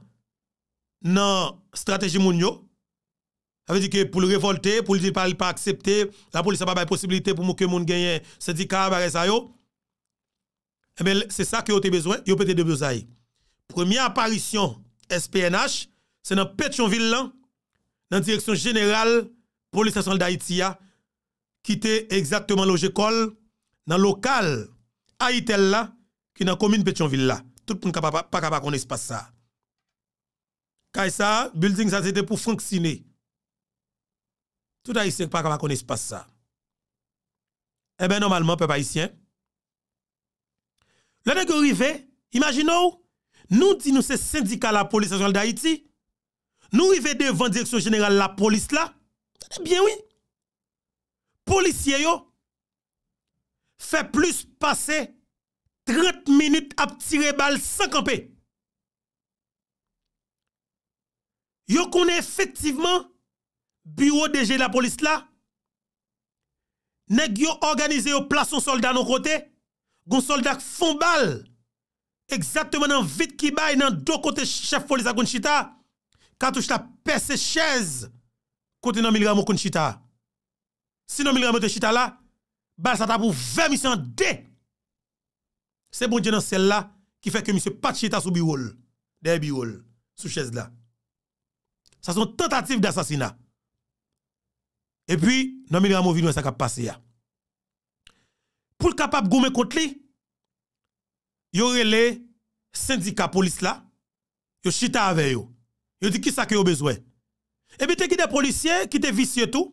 nan strateji moun yo, Ça veut dire que pour le révolter, pour le dire pas, pas accepter, la police n'a pas de possibilité pour que monde gagne syndicat, ça Eh bien, c'est ça que vous avez besoin, vous avez de Première apparition SPNH, c'est dans Pétionville, dans la direction générale police nationale d'Haïti, qui était exactement logé dans le local Haïtel qui est dans la commune Pétionville Tout le monde n'est pas capable de connaître ça. ça, building ça c'était pour fonctionner. Touta y se pa kama kone se pa sa. Ebe eh normalman pe pa y siyen. Le dek yo rive, imagino ou, nou di nou se syndika la polis asyonal da Haiti, nou rive devan direksyon jeneral la polis la, ta dek bien oui. Polisye yo, fe plus pase tret minute ap tire bal sankanpe. Yo kone efektiveman Buwo deje la polis la, neg yo organize yo plason solda nan kote, goun soldak fon bal, egzatmen nan vit ki bay nan do kote chef polis akoun chita, katou chita perse chèz, konti nan milgramo koun chita. Sinan milgramo te chita la, bal sata pou 20.000 di. Se bon di nan sel la, ki fè ke mi se pat chita sou bi wol, de bi wol, sou chèz la. Sa son tentatif de asasina. E pi, nanmili ramo vi nou en sakap pase ya. Poul kapap gou men kont li, yo rele syndika polis la, yo chita ave yo. Yo di ki sak yo bezwe. E pi te kite policye, kite visye tou,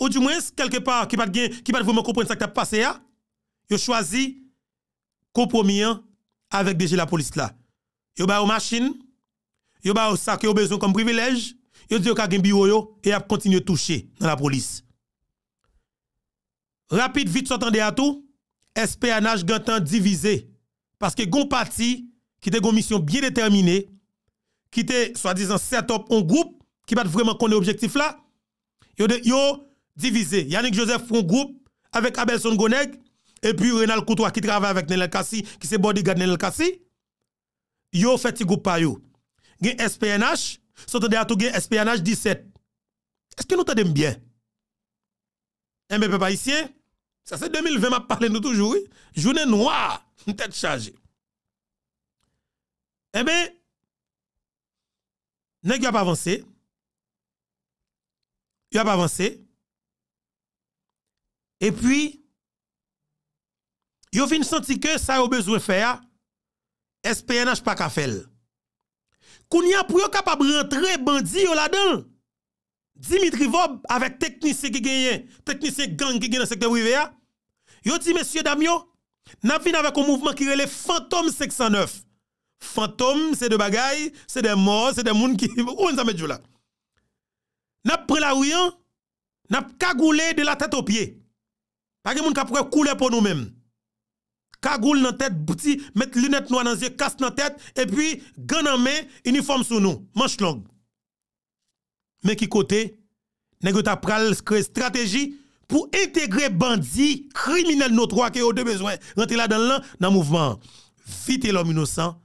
ou di mwen, kelke pa, ki pat vou men kompren sakap pase ya, yo chwazi kompromien avek deje la polis la. Yo ba yo masin, yo ba yo sak yo bezwe kom privilej, yo dit yo ka gen bureau et a continuer toucher dans la police. Rapide vite s'entendez à tout, SPNH gantan divisé parce que gon parti qui te gon mission bien déterminée qui te soi-disant setup en groupe qui pas vraiment connaît objectif là. Yo de, yo divisé. Yannick Joseph font groupe avec Abelson Goneg et puis Renal Koutoua qui travaille avec Nel Kassi qui se bodyguard Nelel Kassi. Yo fait groupe pa yo. Gen SPNH Sote de ato gen espionaj 17. Eske nou te deme byen? Eme pe pa isye? Sa se 2020 ma pale nou toujou. Jounen waa! Mwen te te chaje. Eme! Eh Nèk yon pa avanse. Yon pa avanse. E pwi yon fin santi ke sa yo bezwe fè ya espionaj pa kafel. E pwi a pour yon capable rentrer bandit là-dedans. Dimitri Vob avec technicien qui gagne, technicien gang qui gagne dans le secteur privé Yo dit Monsieur Damio, n'a avec un mouvement qui relève fantôme 609. Fantôme c'est de bagay, c'est des morts, c'est des moun qui Où on ça met là. N'a pris la nous n'a cagoulé de la tête aux pieds. Pas de moun qui couler pour nous-mêmes cagoule dans tête, bouti, mettre lunettes noires dans les yeux, casse dans tête, et puis, gants en main, uniforme sous nous, manche longue. Mais qui côté, ta pral stratégie pour intégrer bandits, criminels trois qui ont besoins. rentrer là dans le dans mouvement. Vite l'homme innocent,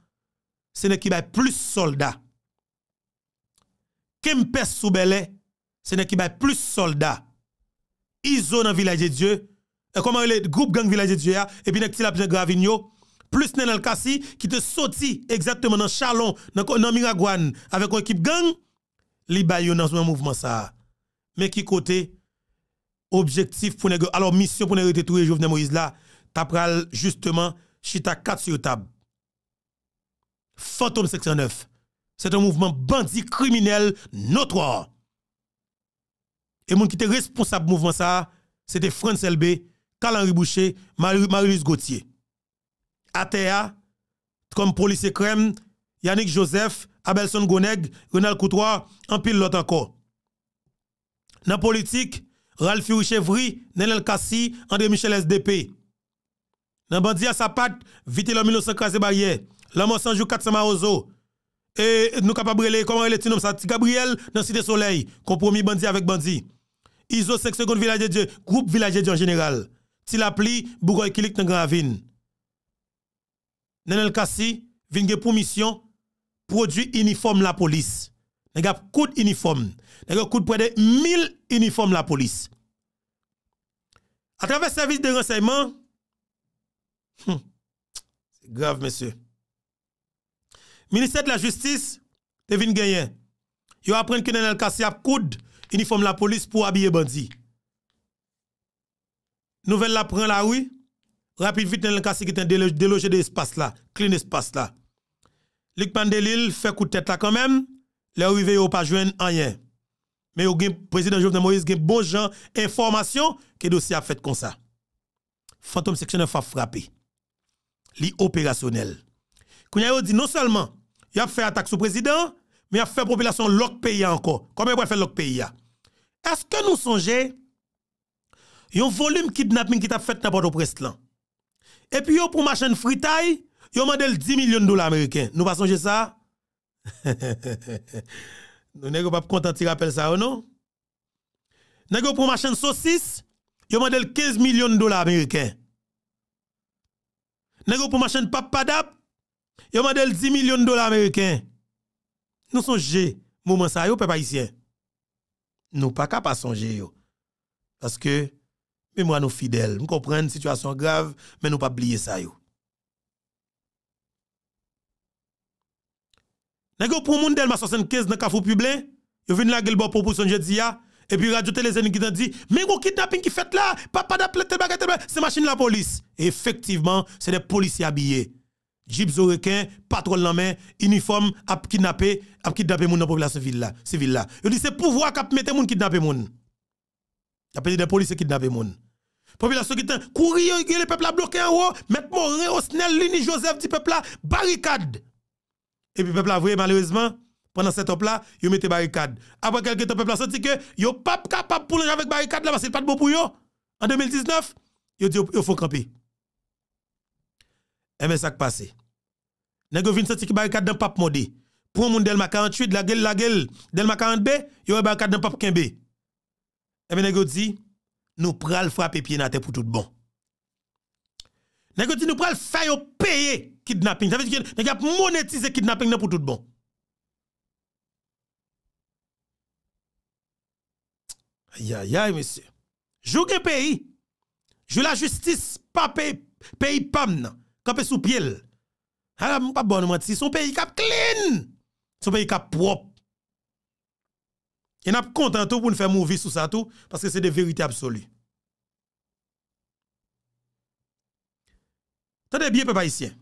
c'est ne qui a plus soldats. Kempes Belé, ce ne qui a plus soldats. Iso dans village de Dieu, comment le groupe gang village Dieu? Hein? et puis nek ti la gravigno plus Nenel le qui te sorti exactement dans Chalon dans Miragouane avec une équipe gang li baillon dans ce mouvement ça mais qui côté objectif pour nèg alors mission pour nèg tout Jovenel Moïse là t'a pral justement chita 4 sur table Fantôme 609 c'est un mouvement bandit criminel notoire et mon qui était responsable mouvement ça c'était France LB Henri Boucher, Marie-Louise Gauthier. Atea, comme police crème, Yannick Joseph, Abelson Goneg, Renal Coutois, en pile l'autre encore. Dans politique, Ralph Richevry, Nenel Kassi, André Michel SDP. Dans Bandia à Sapat, vite le 1915 barrière, l'homme sans joue 400 Marozo Et nous capables de comment est nom ça Gabriel dans Cité Soleil, compromis bandit avec bandit. ISO 5 secondes village de Dieu, groupe village de Dieu en général. Si la bougoy kilik nan gravine. Nenel Kassi, vin gen pour mission, produit uniforme la police. Nèg ap uniforme. Nèg kout près de 1000 uniformes la police. À travers service de renseignement, hmm, c'est grave, monsieur. Ministère de la Justice, Tevin Gayen. Yo apprennent que Nenel Kassi ap koud uniforme la police pour habiller bandit. Nouvelle la prend la oui. Rapide vite dans le cas qui est délogé de l'espace là, clean espace là. Luc Pandelil fait coup de tête là quand même. Là où il pas en rien. Mais le président Jovenel Moïse a bon genre information que dossier a fait comme ça. Fantôme sectionnaire a frappé. Li opérationnel. Kounya dit non seulement il a fait attaque sur le président, mais il a fait population l'autre pays encore. Comment il a fait l'autre pays Est-ce que nous songez Yon volume kidnapping ki tap fèt nabot ou prest lan. E pi yo pou machen fritay, yo mandel 10 milyon dolar Ameriken. Nou pa sonje sa? Nou negyo pap kontanti rapel sa ou nou? Negyo pou machen sosis, yo mandel 15 milyon dolar Ameriken. Negyo pou machen pap padap, yo mandel 10 milyon dolar Ameriken. Nou sonje, mouman sa yo pe pa isyen. Nou pa ka pa sonje yo. Paske, Mais moi, nous fidèles, nous comprenons situation grave, mais nous pas oublier ça. Yo. avons pour moun Delma 75 dans le cafou Publin, yo vin la gueule bon proposition jeudi ya et puis radio télé, qui t'a dit mais un kidnapping qui fait là, papa d'appeler tel bagarre c'est machine la police. effectivement, c'est des policiers habillés. Jeep requin, patrol en main, uniforme, à kidnappé, à kidnapper moun dans population civile là, civile là. Je dit c'est pouvoir qui a mis moun kidnappé moun. Y a des policiers qui les gens. Population qui est courir, le peuple a bloqué en haut, mettre au Osnel, Lini, Joseph, dit peuple là, barricade. Et puis peuple a vrai, malheureusement, pendant cette op là ils mettent barricade. Après quelques temps, peuple a senti que ils pas capable pour avec barricade là, parce que pas de bon pour eux. En 2019, ils dit il faut camper. Et mais ça qui passe. Nèg vinn senti que barricade dans pape modé. Pour moun Delma 48, la gueule la gueule, Delma 42, yo barricade dans pape Kembe. Et mais nego dit Nou pral fwa pe piye natè pou tout bon. Nè gò ti nou pral fwa yo peye kidnapping. Tè vè di gen, nè gò ap monetize kidnapping nan pou tout bon. Aya, aya, mè sè. Jouke peyi. Jou la justice pa peyi pam nan. Kapè sou piel. Ha la mou pa bon ou mè ti. Sou peyi kap clean. Sou peyi kap prop. Il y en a tout pour nous faire mourir sous ça tout, parce que c'est des vérités absolues. Tenez bien, peuple haïtien.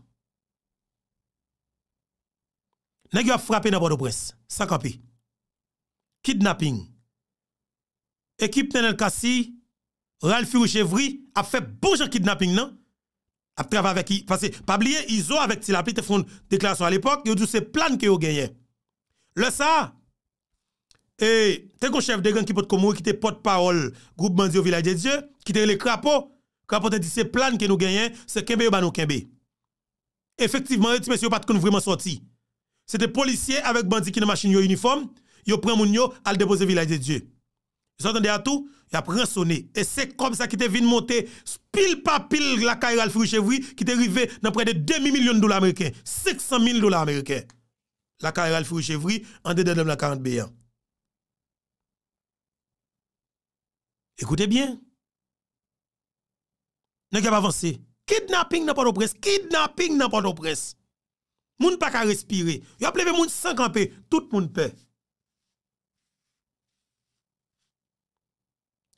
Nèg a frappé dans la presse, prince sans camper. Kidnapping. Équipe Nenel Kassi, Ralph Chevry a fait bon genre kidnapping non A travaillé avec qui parce que pas oublier Iso avec Tilapi, te font déclaration à l'époque, ils dit c'est plan que ont gagné. Le ça et t'es un chef de gang qui peut comme qui te porte-parole, groupe bandit au village de Dieu, qui te le crapaud. Crapaud te dit c'est plan que nous gagnons, c'est Kembe ou nous Kembe. Effectivement, monsieur messieurs pas vraiment sorti. C'était policier avec bandit qui dans machine uniforme, yo prend moun yo al déposer village de Dieu. Vous entendez à tout, il a pris sonné et c'est comme ça qui te vinn monter pile par pile la carrière Alfred qui est arrivé dans près de 2 millions de dollars américains, 500 000 dollars américains. La carrière Alfred Chevry en dedans de la 40 B1. Hein. Écoutez bien. Nous pas avancé. Kidnapping n'a pas de presse. Kidnapping n'a pas au prince Moun pas qu'à respirer. Yo de moun sans camper. Tout moun peut.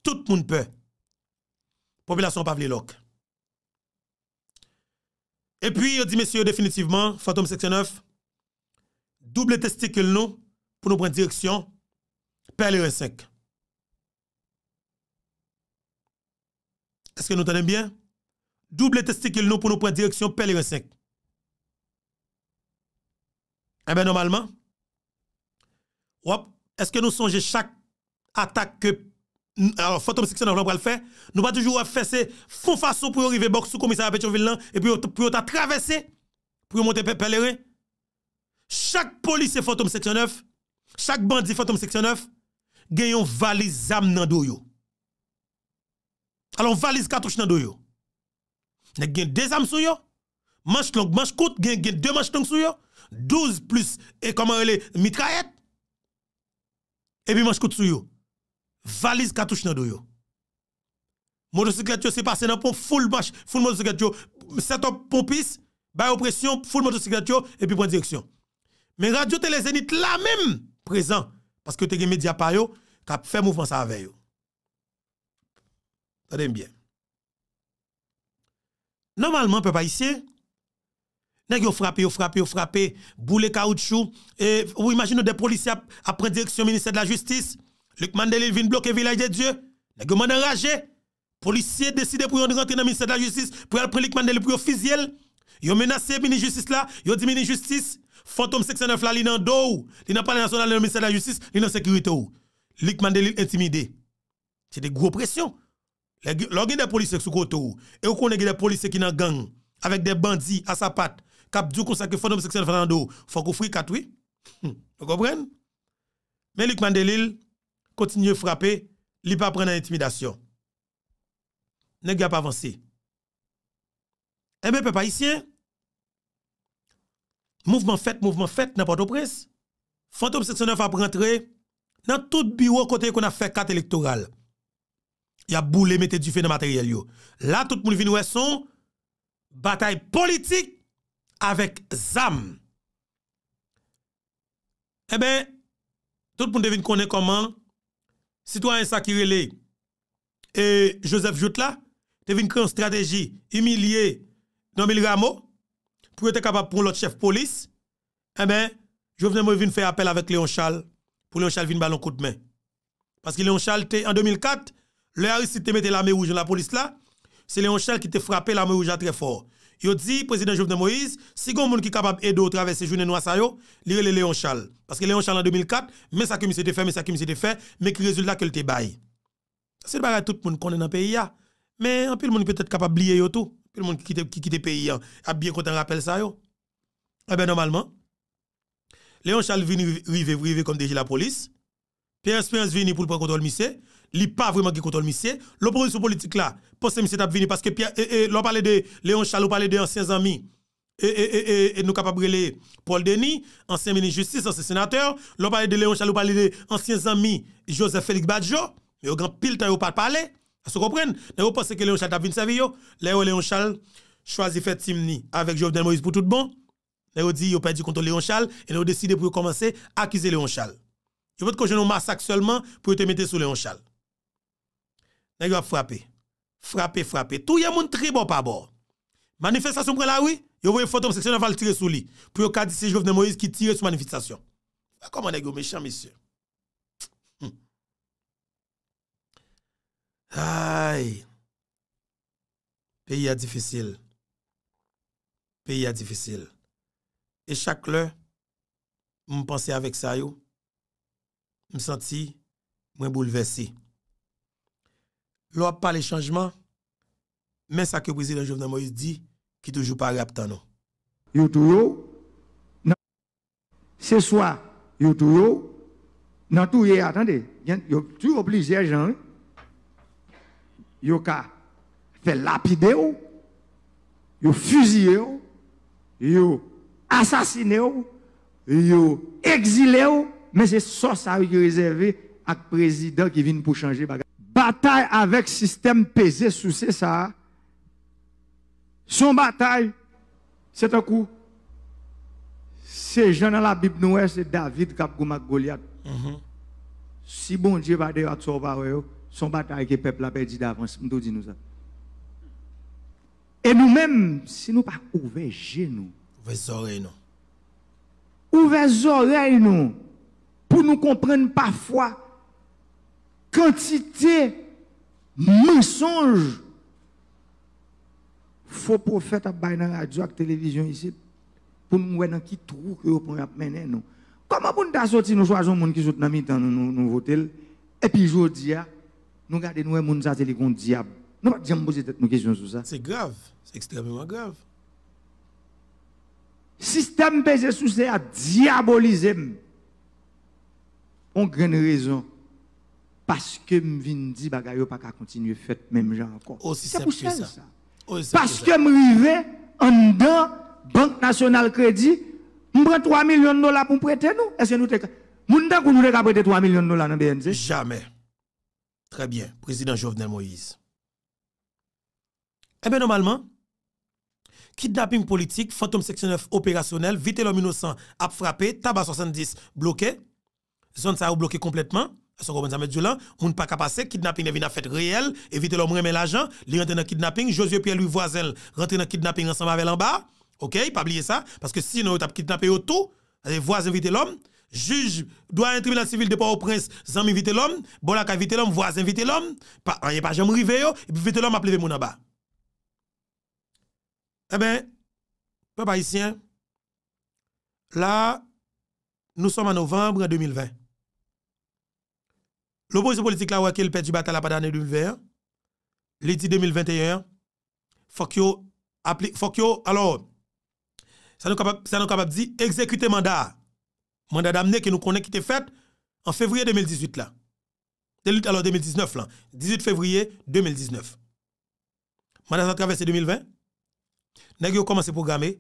Tout moun peut. Population pas vle lok. Et puis, je dit messieurs définitivement, fantôme 69, double testicule nous pour nous prendre direction Perle 5. Est-ce que nous t'en aimes bien? Double testique et le nom pour nos points de direction, pelle et recèque. Eh ben, normalement, est-ce que nous songez chaque attaque que Fantôme 69 va le faire? Nous pas toujours à fesser fond façon pour y arriver, boxe ou commissaire à pêche en ville-là, et puis on t'a traversé pour y monter pelle et recèque. Chaque policier Fantôme 69, chaque bandit Fantôme 69, gagne yon valise ame nan doyo. Alors valise cartouche nan doyo. Ne gen deux armes sou yo. Manche longue, manche kout, gen gen deux manches longues sou yo. 12 plus et comment elle est, mitraillette. Et puis manche kout sou yo. Valise cartouche nan doyo. Motocyclette yo c'est passé dans pont full manche, full motocyclette yo, up pompis, ba pression, full motocyclette yo et puis prend direction. Mais radio télé Zénith la même présent parce que tu as médias par yo qui fait mouvement ça avec yo. Normalement bien. Normalement, peuple haïtien, nèg yo frappé, yo frappé, yo frappé, boule caoutchouc et vous imaginez des policiers après direction ministère de la justice, Luc Mandelil vient bloquer village de Dieu. Nèg yo enragé. Policiers décident pour rentrer dans le ministère de la justice pour aller prendre Luc Mandelil pour officiel. Yo menacé la justice là, yo dit mini justice, fantôme 609 là li nan Il li nan palais national le ministère de la justice, li la sécurité ou. Luc Mandelil intimidé. C'est des gros pressions. Lò gen de polisek sou kote ou, e ou kon gen de polisek ki nan gang, avèk de bandi a sa pat, kap djou kon sa ke fantom seksyon fèndan do, fòk ou fri katoui, mè lèk mandelil, kontinye frape, li pa pren nan intimidasyon. Nè gen pa avansi. E mè pe pa isyen, mouvment fèt, mouvment fèt, nan pa to pres, fantom seksyon fèndan fèndan prentre, nan tout biwò kote yon kon a fè kat elektoral, y a boulé mettre du feu dans matériel Là tout le monde vient son bataille politique avec ZAM. Eh bien, tout le monde devine connaît comment citoyen sa et Joseph là devine créer une stratégie humilier dans Rameau pour être capable pour l'autre chef de police. Eh bien, je venais vient faire appel avec Léon Charles pour Léon Charles venir ballon coup de main. Parce que Léon Charles en 2004 le Aristide te mette l'armée rouge dans la police là, c'est Léon Charles qui te frappé l'armée rouge très fort. Il dit, président Jovenel Moïse, si vous monde qui est capable d'aider à traverser journée noire, ça lire le Léon Charles. Parce que Léon Charles en 2004, mais ça qui s'était fait, mais ça qui s'était fait, mais qui résultat qu'elle te baille. C'est le bagage tout le monde connaît dans le pays. Mais un peu le monde peut-être capable d'oublier tout. Un peu le monde qui quitte le pays a bien content rappel ça. Eh bien, normalement, Léon Charles vient rive, comme déjà la police. Pierre Espérance vient pour le contrôle contrôle lycée li pas vraiment qui contrôle monsieur. L'opposition politique là, pense monsieur t'a venu parce que Pierre et, eh, eh, l'on parle de Léon Charles, parle de anciens amis. Et, eh, nous capables de Paul Denis, ancien ministre justice, ancien sénateur. L'on parle de Léon Charles, parle de anciens amis Joseph Félix Badjo. Mais au grand pile temps, pas parler. Vous comprenez? Vous pensez que Léon Charles t'a venu servir? Léon Charles choisi faire Timni avec Jovenel Moïse pour tout bon. Vous dit, vous perdu contre Léon Charles et vous décidé pour commencer à accuser Léon Charles. Vous avez que je massacre seulement pour te mettre sous Léon Charles. Negyo ap frapè. Frapè, frapè. Tou yè moun tribo pa bo. Manifestasyon mwen la wè, yo wè yè foton mwen seksyon, yo wè l tire sou li. Pou yo kadisi, hmm. yo wè mwen mwen yè ki tire sou manifestasyon. A koman negyo, mecham, mecham. Ay. Pè yè difisil. Pè yè difisil. E chak lè, mwen panse avèk sa yo, mwen santi, mwen boulevesi. Pè yè. l'on parle changement, mais ça que le président Jovenel Moïse dit, qui toujours pas raptant non. Yo You ce soir, yo tout dans tout hier, attendez, Tu oblige les gens, yo ka fait lapider ou, yo fusiller ou, yo assassiner ou, yo exiler mais c'est ça ça réservé à président qui vient pour changer bagage bataille avec système pesé sous ça. Son bataille, c'est un coup. C'est jean dans la Bible, nous, c'est David qui a Goliath. Mhm. Si bon Dieu va à son parole, son bataille que le peuple a perdu d'avance, nous ça. Et nous-mêmes, si nous pas ouvert genoux, ouvrez oreilles, nous. oreilles, pour nous comprendre parfois quantité mensonge faux prophète à bain radio et télévision ici pour nous voir dans qui trou que nous comment pour nous sortir nous choisir monde qui sont dans mi nous nous et puis ah, nous garder nous monde ça diable nous pas c'est grave c'est extrêmement grave système basé sous ça diaboliser on raison parce que me dit bagayo pas qu'à continuer fête même genre encore. Aussi simple que ça. Parce que me en dedans Banque Nationale Crédit, m'prend 3 millions de dollars pour prêter nous. Est-ce que nous te moun ta nous ka prêter 3 millions de dollars dans BNZ Jamais. Très bien, président Jovenel Moïse. Eh bien normalement Kidnapping politique, fantôme section 9 opérationnel, vite l'homme innocent a frappé, tabac 70 bloqué, zone ça a bloqué complètement. Parce que ça on pas capable passer kidnapping vient fait réel, éviter l'homme remet l'argent, li rentre dans kidnapping, Josué Pierre lui Voisin rentre dans kidnapping ensemble avec len bas. OK, pas oublier ça parce que sinon t'a kidnappé tout, les voisins éviter l'homme, juge doit un tribunal civil de Port-au-Prince, zam inviter l'homme, bon la l'homme, voisin inviter l'homme, pas hein, a pas jamais arrivé, et puis vite l'homme appeler mon en bas. Eh ben papa ici, là nous sommes en novembre 2020. L'opposition politique là, qu'il perd du bataille pas d'année 2021. L'été 2021, faut que applique, faut que alors, ça nous capable, ça nous capable dire exécuter mandat, mandat d'amener que nous connaissons qui était fait en février 2018 là. Alors 2019 là, 18 février 2019. Mandat a traversé 2020. y yo commencé programmer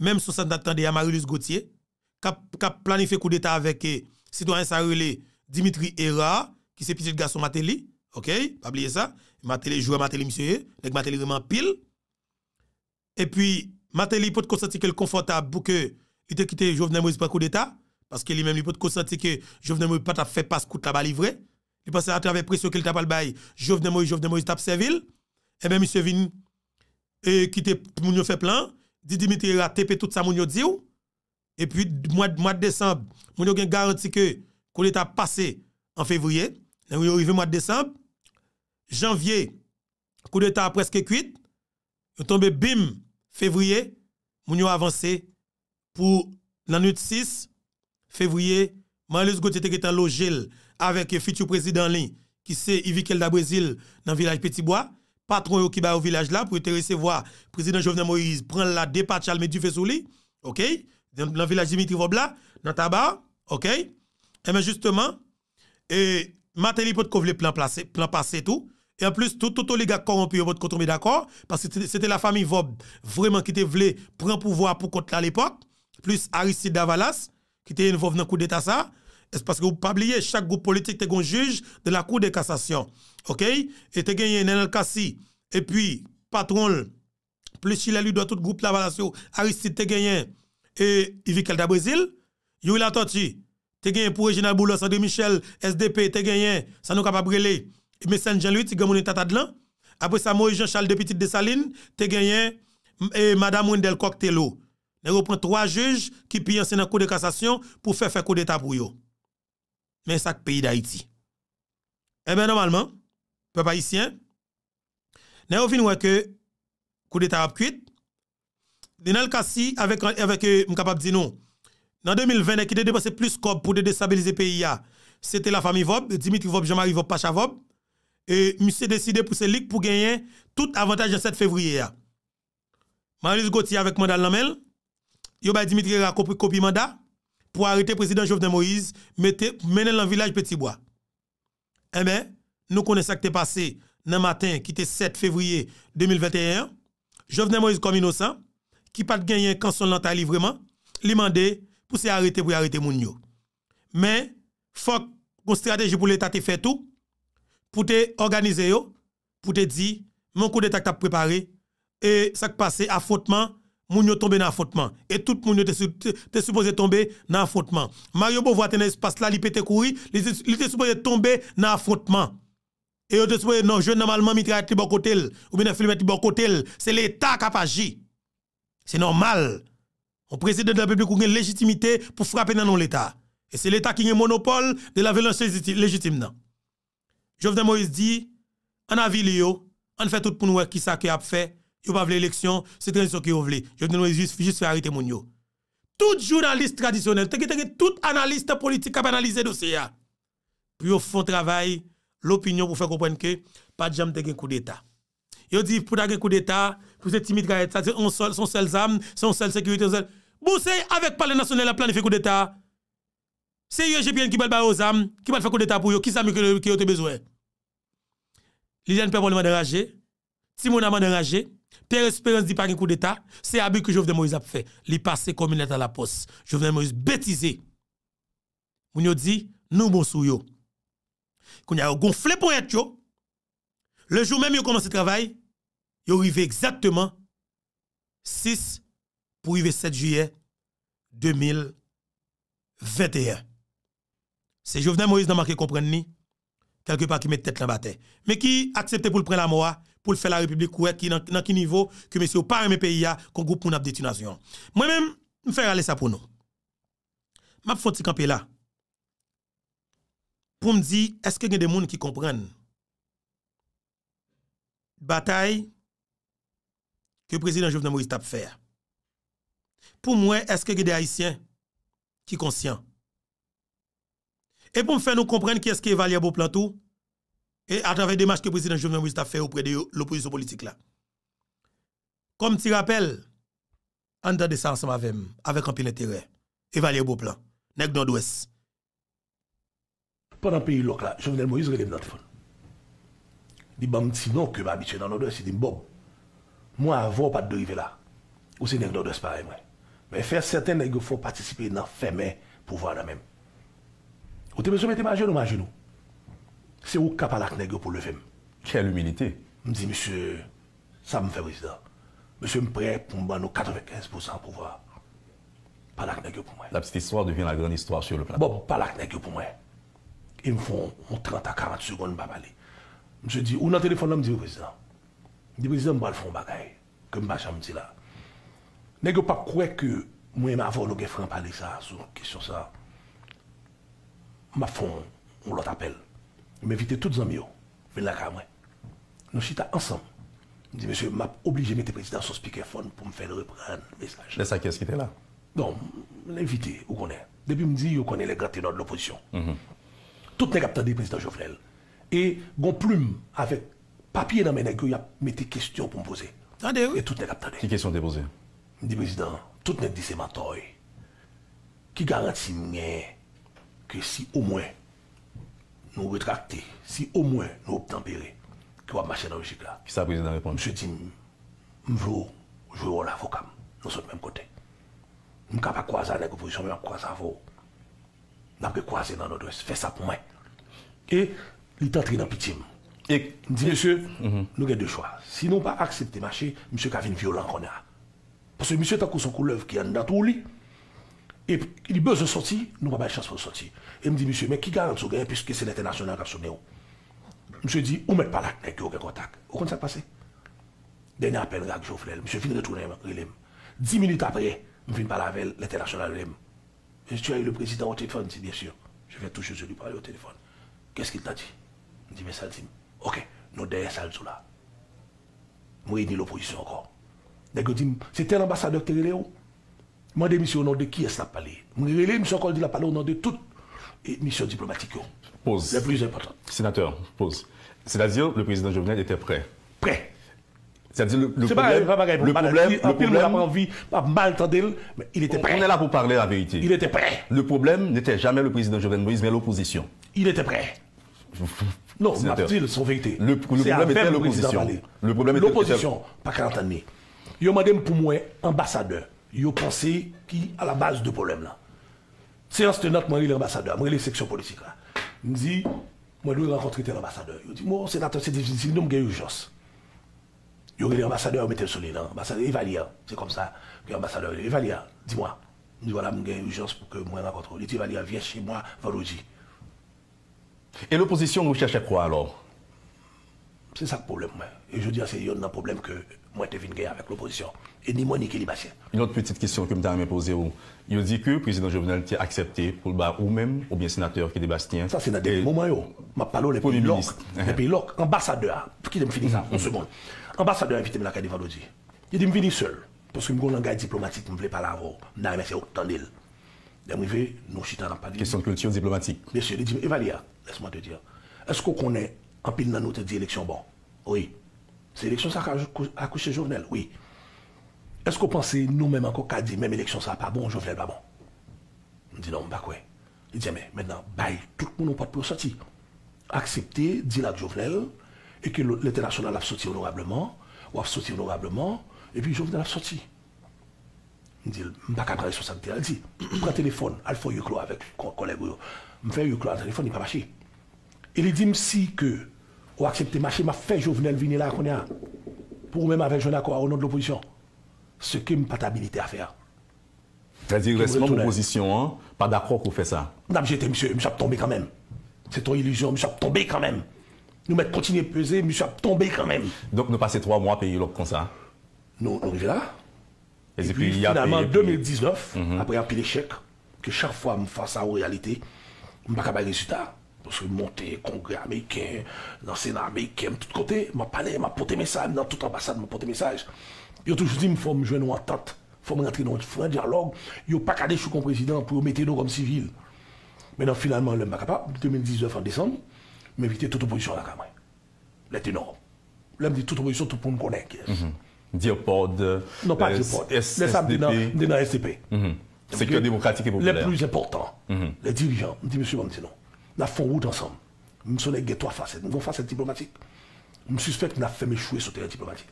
même sous on s'attendait à Marius Gauthier qui a planifié coup d'état avec eh, citoyen Sarulé Dimitri Era, qui c'est petit garçon Matéli, OK, pas oublier ça. Matéli joueur Matéli monsieur, Donc Matéli vraiment pile. Et puis Matéli peut constater qu'il est confortable pour que il te quitte Jovenel Moïse pas coup d'état parce que lui-même il peut constater que Jovenel Moïse pas fait passe coup la la livré. Il passe à travers pression qu'il t'a pas le bail, Jovenel Moïse Jovenel Moïse tape servile. Et eh bien monsieur vin et euh, quitter moun fait plan, dit Dimitri era tepe tout ça moun yo dit et puis mois mois de décembre, moun yo gen garanti que d'État l'État passé en février, nous arrivons arrivé mois de décembre, janvier, coup d'État presque cuite, nous tombé bim février, nous avons avancé pour la nuit 6 février, Manlus Gauthier était logé avec le futur président qui c'est Ivikel da Brésil dans le village Petit Bois patron qui va au village là pour te le président Jovenel Moïse prend la départ de du fait sous OK dans le village Dimitri Vobla dans tabac OK et eh bien justement, et Matéli peut couvrir le plan, placé, passé tout. Et en plus, tout, tout oligarque corrompu, vous pouvez tomber d'accord, parce que c'était la famille Vob vraiment qui était voulait prendre pouvoir pour contre à l'époque, plus Aristide Davalas, qui était Vob dans le coup d'État ça. C'est parce que vous pas oublier, chaque groupe politique est un juge de la Cour de cassation. OK? Et te gagné Nenel Kassi, et puis patron, plus il a lu doit tout groupe Davalas, Aristide te gagné, et qu'elle da Brésil, Yuri tortue. te genyen pou Reginald Boulos, André Michel, SDP, te genyen Sanou Kapabrele, M. Jean-Louis, ti genyen Mounet Tatadlan, apre sa M. Jean-Charles Depitit de Saline, te genyen M. E, Mounet Del Coctelot. Ne reprenn 3 juj ki pi ansen nan kou de kassasyon pou fe fe kou de tabouyo. Men sak peyi da iti. E eh ben normalman, pe pa isyen, ne revin wè ke kou de tabouyo. Kou de tabouyo kou de tabouyo kou de tabouyo kou de tabouyo kou de tabouyo kou de tabouyo kou de tabouyo kou de tabouyo kou de tabouyo kou de tabouyo kou de tabouyo kou de tabouyo kou Dans 2020, qui a dépensé plus de pour déstabiliser le pays. C'était la famille Vob, Dimitri Vob, Jean-Marie Vob, Pacha Vob. Et monsieur décidé pour ces ligue pour gagner tout avantage le 7 février. marie louise Gauthier avec Mandal Lamel. Yo a Dimitri a le mandat pour arrêter le président Jovenel Moïse, mener dans le village Petit Bois. Eh bien, nous connaissons ce qui est passé dans le matin, qui était 7 février 2021. Jovenel Moïse comme innocent, qui n'a pas gagné quand son lanta livrement, lui demandé pour se arrêter, pour arrêter moun yo. Mais, faut qu'on stratégie pour l'État te fait tout, pour te organiser yo, pour te dire, mon coup d'État t'a préparé, et ça passe affrontement, moun yo tombe dans affrontement. Et tout moun yo te, supposé tomber dans affrontement. Mario Beauvoir dans espace là, il peut courir, il était supposé tomber dans affrontement. Et yo te supposé, non, jeune normalement, mitraille bon côté, ou bien filmer bon côté, c'est l'État qui a agi. C'est normal. On preside de la bebe kou gen legitimite pou frape nan an l'Etat. E se l'Etat ki gen monopole de la velonche legitime nan. Jovne Moïse di, an avil yo, an fè tout pou nou wèk kisa ki ap fè, yo pa vle eleksyon, se transisyon ki yo vle. Jovne Moïse just fè harite moun yo. Tout jounaliste tradisyonel, teke teke tout analiste politik kap analize dosye ya. Pou yo fon travay, l'opinyon pou fè koupen ke, pa djam teke kou d'Etat. Yo di, pou take kou d'Etat, vous êtes timide, ça c'est seul, son seul âme, son seul sécurité, seul. Bon, c'est avec Palais National, la planifié coup d'État. C'est bien qui va le aux âmes, qui va faire coup d'État pour eux, qui s'amuse qui vous avez besoin. Liliane Père m'a dérangé, Timon m'a dérangé, Père Espérance dit pas un coup d'État, c'est abus que Jovenel Moïse a fait. Il passe comme une lettre à la poste. Jovenel Moïse bêtisé. a dit, nous bon sou yo. Qu'on a gonflé pour être yo. Le jour même, il commence le travail. yo rive ekzaktman 6 pou rive 7 juye 2021. Se jo vnen Moïse naman ki kompren ni, kelke pa ki mè tèt lè batè. Mè ki akseptè pou l'prèn la moua, pou l'fè la republikouè ki nan ki nivou ki mè syo par mè peyi ya kon goup moun ap detinasyon. Mwen mè m m fè rale sa pou nou. Mè pou fò ti kampe la. Pou m di, eske gen de moun ki kompren? Batay, ke prezident Jovenel Moïse tap fè. Pou mwen, eske ki de Haitien ki konsyen. E pou m fè nou komprenne ki eske evalye bo plan tou, e atavè demache ke prezident Jovenel Moïse tap fè ou pre de yo l'oppozisyon politik la. Kom ti rappel, an dan desans ma vem, avek an pil enterre, evalye bo plan, nek Nodwes. Pan an peyi lok la, Jovenel Moïse rege m natifon. Di bam ti nou ke va bitye nan Nodwes, di m bom. moi avant pas d'arriver là. Ou c'est nègre d'Ouest pareil, moi. Mais faire certains nègres faut participer dans fermer pour voir la même. Ou t'es besoin de mettre ou ma genou. C'est au cas de pour le faire. Quelle humilité. Je me dis, monsieur, ça me fait président. Monsieur me prêt pour me 95% pour voir. Pas la pour moi. La petite histoire devient la grande histoire sur le plan. Bon, pas la pour moi. Ils me font 30 à 40 secondes, pas parler. Je dis, ou dans le téléphone, me dit, président dit que les hommes font des comme ma chambre dit là. Ne pas croire que moi et ma volonté franc parler ça, sur la question ça. Ma fond, on l'autre appel. Je m'invite tous les amis, venez là à moi. Nous chita ensemble. Je dis, monsieur, m'a obligé de mettre le président sur le speakerphone pour me faire reprendre le message. Mais ça, qu'est-ce qui était là Non, l'invité, où qu'on est. Depuis, je me dis, où qu'on est les grands ténors de l'opposition. Toutes -hmm. Tout des présidents du président Et, gon plume avec papier dans mes négociations, il y a des questions pour me poser. Attendez, oui. Et toutes les questions Qui question me dis, président, toutes les dit Qui garantit que si au moins nous retractons, si au moins nous obtempérer, qu'on va marcher dans le logique là. Qui ça président répond Monsieur dit, je veux jouer l'avocat. Nous sommes du même côté. Je ne peux pas croiser avec l'opposition, mais je croise à vous. Je croiser dans notre ouest. Fais ça pour moi. Et il est entré dans le petit. Et dit, monsieur, mhm. nous avons deux choix. Si nous pas accepter marché, monsieur Kavin violent qu'on a. Parce que monsieur Takou son couleuvre qui est dans tout lit. Et il besoin de sortir, nous n'avons pas de chance pour sortir. Et me dit, monsieur, mais qui garantit gain puisque c'est l'international qui a sonné. Monsieur dit, ne met pas la tête n'y a contact. Vous comprenez ça passé? Dernier appel, Gag Joffrel. Monsieur finit de retourner, il Dix minutes après, je viens parler avec l'international. Je tu as eu le président au téléphone, dit, bien sûr. Je vais toujours lui parler au téléphone. Qu'est-ce qu'il t'a dit Il dit, mais ça, dit. Ok, nous derrière ça, tout là. Nous réunissons l'opposition encore. C'était l'ambassadeur qui était Moi, démission au nom de qui est-ce que parlé Nous réunissons encore, au nom de toutes les missions diplomatiques. Pause. le plus important. Sénateur, pause. C'est-à-dire, le président Jovenel était prêt. Prêt. C'est-à-dire, le, le problème, pas, le problème, le problème, mal mais il était prêt. On est là pour parler la vérité. Il était prêt. Le problème n'était jamais le président Jovenel Moïse, mais l'opposition. Il était prêt. Non, ils son vérité. Le, problème était l'opposition. Le problème était l'opposition. Pas 40 années. Yo, madame, pour moi, ambassadeur. Yo, pensé qui à la base de problème là. Séance notre moi, l'ambassadeur. Moi, les sections politiques là. Il me dit, moi, je rencontrer tel ambassadeur. Il dit, moi, sénateur, c'est difficile, nous, avons urgence. Yo, l'ambassadeur, mettez le solide là. Ambassadeur, Evalia. C'est comme ça. L'ambassadeur, Evalia, dis-moi. Nous voilà, nous avons urgence pour que moi rencontre. Il dit, Evalia, viens chez moi vendredi. Et l'opposition nous à quoi alors C'est ça le problème. Et je dis c'est un problème que moi, je venu avec l'opposition. Et ni moi, ni Kélibassien. Une autre petite question que je me posée. Il dit que le président Jovenel a accepté pour le bar ou même, ou bien sénateur Bastien. Ça, c'est dans des moments. Je parle pas de l'OC. puis puis l'OC, ambassadeur. Qui me finir ça mm-hmm. En seconde. Ambassadeur invité la Cadi Valodi. Il dit, je venir seul. Parce que je suis un langage diplomatique, je ne voulais pas l'avoir. Je suis autant d'elle. Je suis arrivé, nous dans la Question de culture diplomatique. Monsieur il dit, laisse-moi te dire, est-ce qu'on connaît en pile dans notre élection bon Oui. C'est l'élection ça a accouché Jovenel, oui. Est-ce qu'on pensait nous-mêmes encore qu'à dire, même élection ça pas bon, Jovenel pas bon Je dis non, pas quoi. Il dit, mais maintenant, bail, tout le monde n'a pas de sortir. Accepter, dire la Jovenel, et que l'international a sorti honorablement, ou a sorti honorablement, et puis Jovenel a sorti. Je dis, je ne pas prendre responsabilité. Elle dit, prends téléphone, elle faut avec collègue. Je fais un téléphone, il n'a pas marché. E li di msi ke ou aksepte ma chema fej ou venel vini la akonya pou mèm ave joun akwa ou nou de l'oposisyon. Se ke m pata abilite a fè a. Kè di resman m oposisyon an, pa da kwa kou fè sa. N ap jetè msè, m sou ap tombe kanmèm. Se ton ilizyon, m sou ap tombe kanmèm. Nou mèt kontine peze, m sou ap tombe kanmèm. Donk nou pase 3 mwa peye lop kon sa? Non, non jè la. E puis finalement 2019, apre api l'échec, ke chak fwa m fasa ou realite, m baka bay rezuta. Parce que monter congrès américain, dans le Sénat américain, de tous côtés, m'a parlé, m'a porté message, dans toute ambassade, m'a porté message. Ils ont toujours dit, il faut me joindre en il faut me rentrer dans un dialogue, ils n'ont pas cadé sous comme président pour mettre nous comme civil. Maintenant, finalement, le m'a capable, 2019 en décembre, m'inviter toute opposition à la Caméra. C'est énorme. Le me dit toute opposition, tout le monde connaît. Mhm. Diopod. Non, pas Diopod. Les SAP dans C'est que démocratique et populaire. Les plus importants, mhm. les dirigeants, monsieur, non. Nous avons fait route ensemble. Nous sommes les trois facettes. Nous avons facette diplomatique. Je suspecte que nous avons fait échouer sur le terrain diplomatique.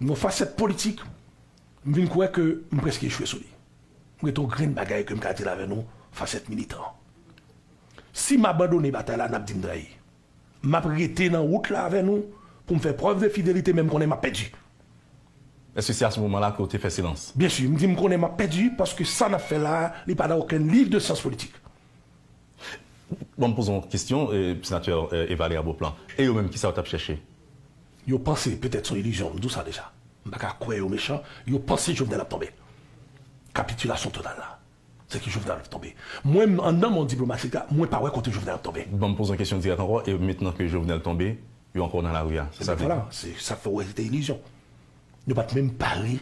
Nous avons cette politique. Je viens croire que nous presque échoué sur lui. Nous avons une grande bagaille que nous avons avec nous, facette militant. Si m'abandonne la bataille, nous avons je M'a dans la route là avec nous pour me faire preuve de fidélité, même qu'on est m'a perdu. Est-ce que c'est à ce moment-là que vous avez fait silence Bien sûr, je me dis qu'on est m'a perdu parce que ça n'a fait là, il n'y a pas aucun livre de sciences politique. Bon, me posons une question, et, sénateur euh, à beau plan Et eux même qui ça a chercher Ils pensé peut-être son illusion, d'où ça déjà Je ne et au méchant ils pensé que Jovenel a tomber. Capitulation totale là. C'est que Jovenel a tomber. Moi, en dans mon diplomatique, moi, pas ouais contre Jovenel a tomber. Bon, me pose une question directe encore, et maintenant que Jovenel de tomber, il est encore dans la rue. Hein. C'est ça Voilà, ça fait ouais, c'était illusion. Nous ne même parler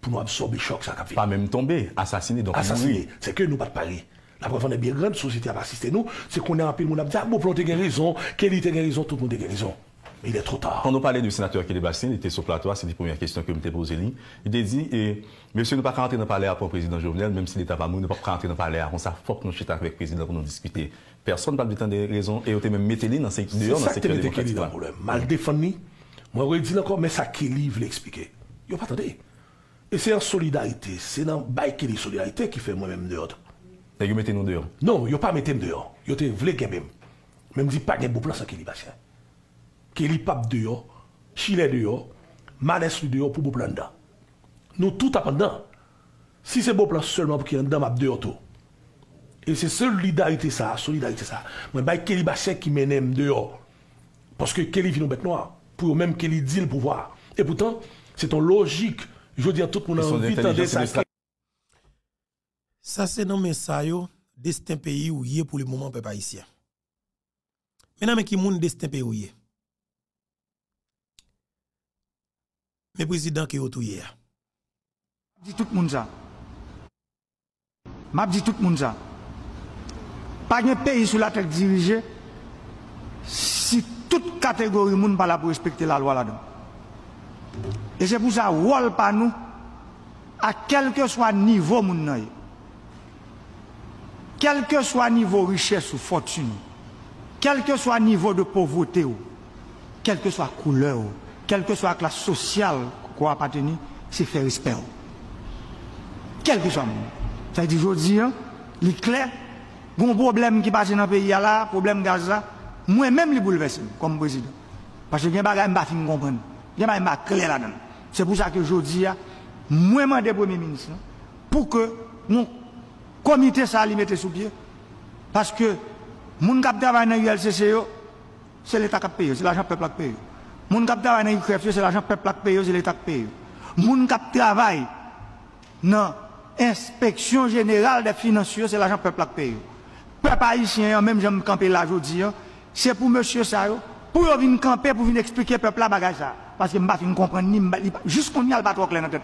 pour nous absorber le choc. Ça, pas même tomber, assassiné. Donc assassiné, c'est que nous ne pouvons pas parler. Ah, bon, eh, aprevan de biye grep, sositi ap asiste nou, se konen apil moun ap diya, mou plon te gen rezon, ke li te gen rezon, tout moun te gen rezon. Il e tro tar. Kondon pale de senatour ke li basin, li te sou platoa, se di poumyer kesyon ke mi te pose li, li te di, e, monsen nou pa kante nan pale a pou prezidant jounel, menm si li ta pa moun, nou pa kante nan pale a, monsen fok nou chita akvek prezidant konon diskute, person nan pale de tan de rezon, e yo te men mette li nan seki deyon nan seki deyon. Se sa te mette ke li nan poule, mal defan mi, moun re Et vous mettez nous dehors Non, vous ne pas mettez dehors. Vous vle voulez Mais même. ne mettent pas de plan sur Kelly Bastien. Pape dehors, Chile dehors, Malès dehors pour vous. plan Nous tout pendant. Si c'est beau plan seulement pour qu'il y ait dedans, dehors tout. Et c'est solidarité ça, solidarité ça. Moi, bah, Kelly qui mène dehors. Parce que Kéli vit nos bêtes noires. Pour même Kéli dit le pouvoir. Et pourtant, c'est ton logique. Je veux dire, tout le monde a envie de ça. Sa se nan mensa yo, desten peyi ou ye pou li mouman pe pa isye. Menan men ki moun desten peyi ou ye. Men prezident ki yo tou ye. Mab di tout moun jan. Mab di tout moun jan. Pa nye peyi sou la tek dirije, si tout kategori moun pala pou respekte la lwa la don. E se pou sa wol pa nou, a kelke swa nivou moun nan ye. quel que soit niveau richesse ou fortune, quel que soit niveau de pauvreté ou, quelle que soit couleur quelle que soit la classe sociale qu'on appartient, c'est faire respect. Quel que soit le monde. C'est-à-dire, je dis, hein, il clair, bon problème qui passe dans le pays là, problème Gaza, moi-même, je bouleverse comme président. Parce que je ne pas comprendre. Je ne pas clair là-dedans. C'est pour ça que aujourd'hui, dis, hein, moi, je des premiers Premier ministre hein, pour que nous comité ça li mettre sous pied parce que gens qui travaillent dans ULCC c'est l'état qui paye c'est l'argent peuple qui paye gens qui travaillent dans UCF c'est l'argent peuple qui paye c'est l'état qui paye moun qui travail dans l'inspection générale des financiers c'est l'argent peuple qui paye peuple haïtien même j'aime camper là aujourd'hui c'est pour monsieur ça pour venir camper pour venir expliquer peuple la bagage parce que ne pas comprendre ni jusqu'on y a le pas trop clair dans tête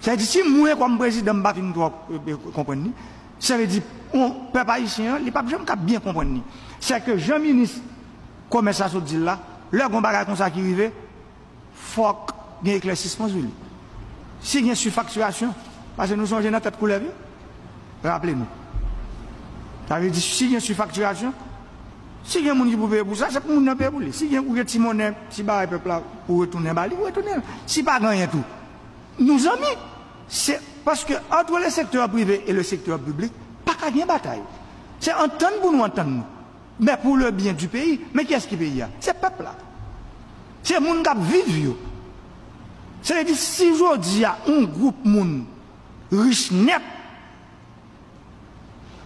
ça veut dire, si moi, comme président, je ne dois pas comprendre, ça veut dire, on peuple haïtien, les papes, j'aime bien comprendre. C'est que Jean ministre, comme ça se dit là, le bon bagage comme ça qui arrive, faut qu'il y ait éclaircissement sur lui. S'il y a une surfacturation, parce que nous sommes dans la tête couleur, rappelez-nous. Ça veut dire, s'il y a une surfacturation, si gen moun qui pou payer pour ça, c'est pour moun nan paye pour lui. Si gen ou gen ti monnaie, si barre peuple pour retourner Bali, pour retourner. Si pas gagner tout. Nous amis. C'est parce que entre le secteur privé et le secteur public, pas a une bataille. C'est entendre pour nous entendre nous. Mais pour le bien du pays, mais qui est-ce qui paye hein? C'est le peuple là. C'est le monde qui vécu. C'est-à-dire, si aujourd'hui, un groupe monde riche net,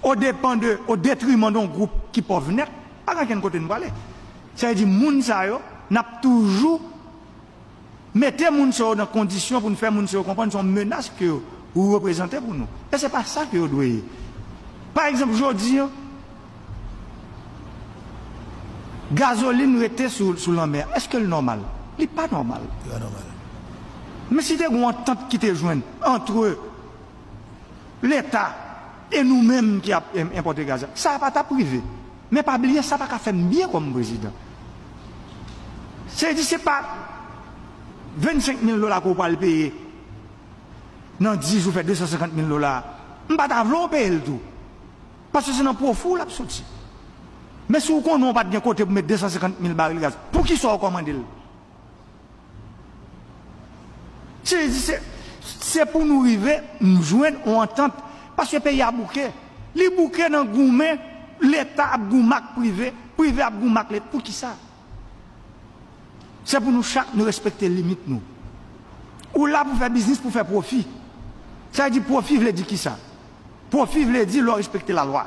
au, dépend de, au détriment d'un groupe qui pauvre net, à un côté nous parler. C'est-à-dire, les gens, n'a toujours mettez les dans condition pour nous faire les gens comprendre son menace que vous représentez pour nous. Et ce n'est pas ça que vous devez. Par exemple, aujourd'hui, gasoline était sous, sous la mer. Est-ce que c'est normal Ce n'est pas normal. Pas normal. Mais si vous avez une entente qui te joint entre l'État et nous-mêmes qui avons importé gaz, ça n'a pas été privé. Mais pas oublier, ça n'a pas fait bien comme président. C'est-à-dire, ce n'est pas 25.000 lola kou pa li peye, nan 10 ou fe 250.000 lola, m pat avlon peye l tout. Pase se nan profou la pso ti. Mè sou kon nou pat gen kote pou mette 250.000 baril gaz, pou ki so rekomande l? Se pou nou rive, nou jwen, nou entente, pase peye a bouke. Li bouke nan goume, l etat ap goumak prive, prive ap goumak le, pou ki sa? C'est pour nous chaque nous respecter les limites nous. Ou là pour faire business, pour faire profit. Ça veut dire profit veut dit, qui ça Profit veut dit, leur respecter la loi.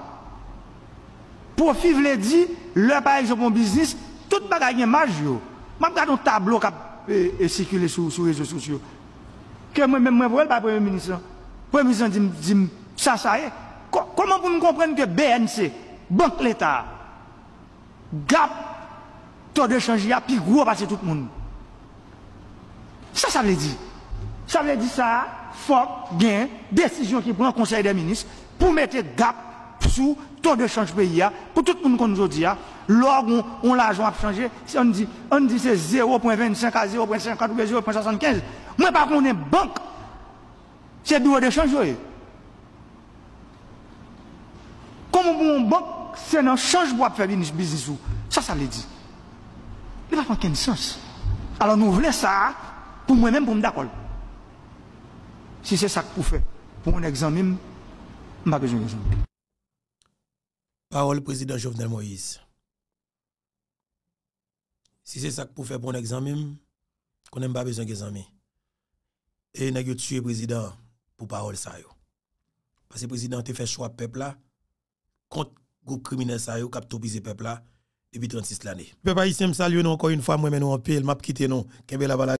Profit vous dit, leur par exemple mon business, toute bagage est marge. Je regarde un tableau qui a euh, euh, circulé sur les réseaux sociaux. Que moi-même, moi, je ne pas Premier ministre. Hein. Premier ministre hein, dit, ça, ça est. Comment vous me comprendre que BNC, Banque l'État, GAP, taux de changer a plus gros que tout le monde. Ça, ça veut dire. Ça veut dire ça, faut bien décision qui prend le Conseil des ministres pour mettre gap sous taux de change pays. Pour tout le monde qu'on nous dit, lorsqu'on on, l'argent a changé, si on dit, on dit c'est 0.25 à 0.50 ou 0.75. Moi, par contre, on est banque. C'est du de change. Comment on banque, c'est un changement pour faire business. Ça, ça veut dire. Ne pa fanken sens. Alon nou vle sa, pou mwen men pou mdakol. Si se sak pou fe, pou mwen egzamim, mba bezon gezanmi. Parol prezident Jovnel Moïse. Si se sak pou fe pou mwen egzamim, konen mba bezon gezanmi. E yon a gyo tsuye prezident pou parol sa yo. Pase prezident te fe chwa pepla, kont group krimine sa yo, kap topize pepla, depuis 36 l'année. Peu pas me salue encore une fois, moi, même nous en pile, m'a quitté nous, Kembe la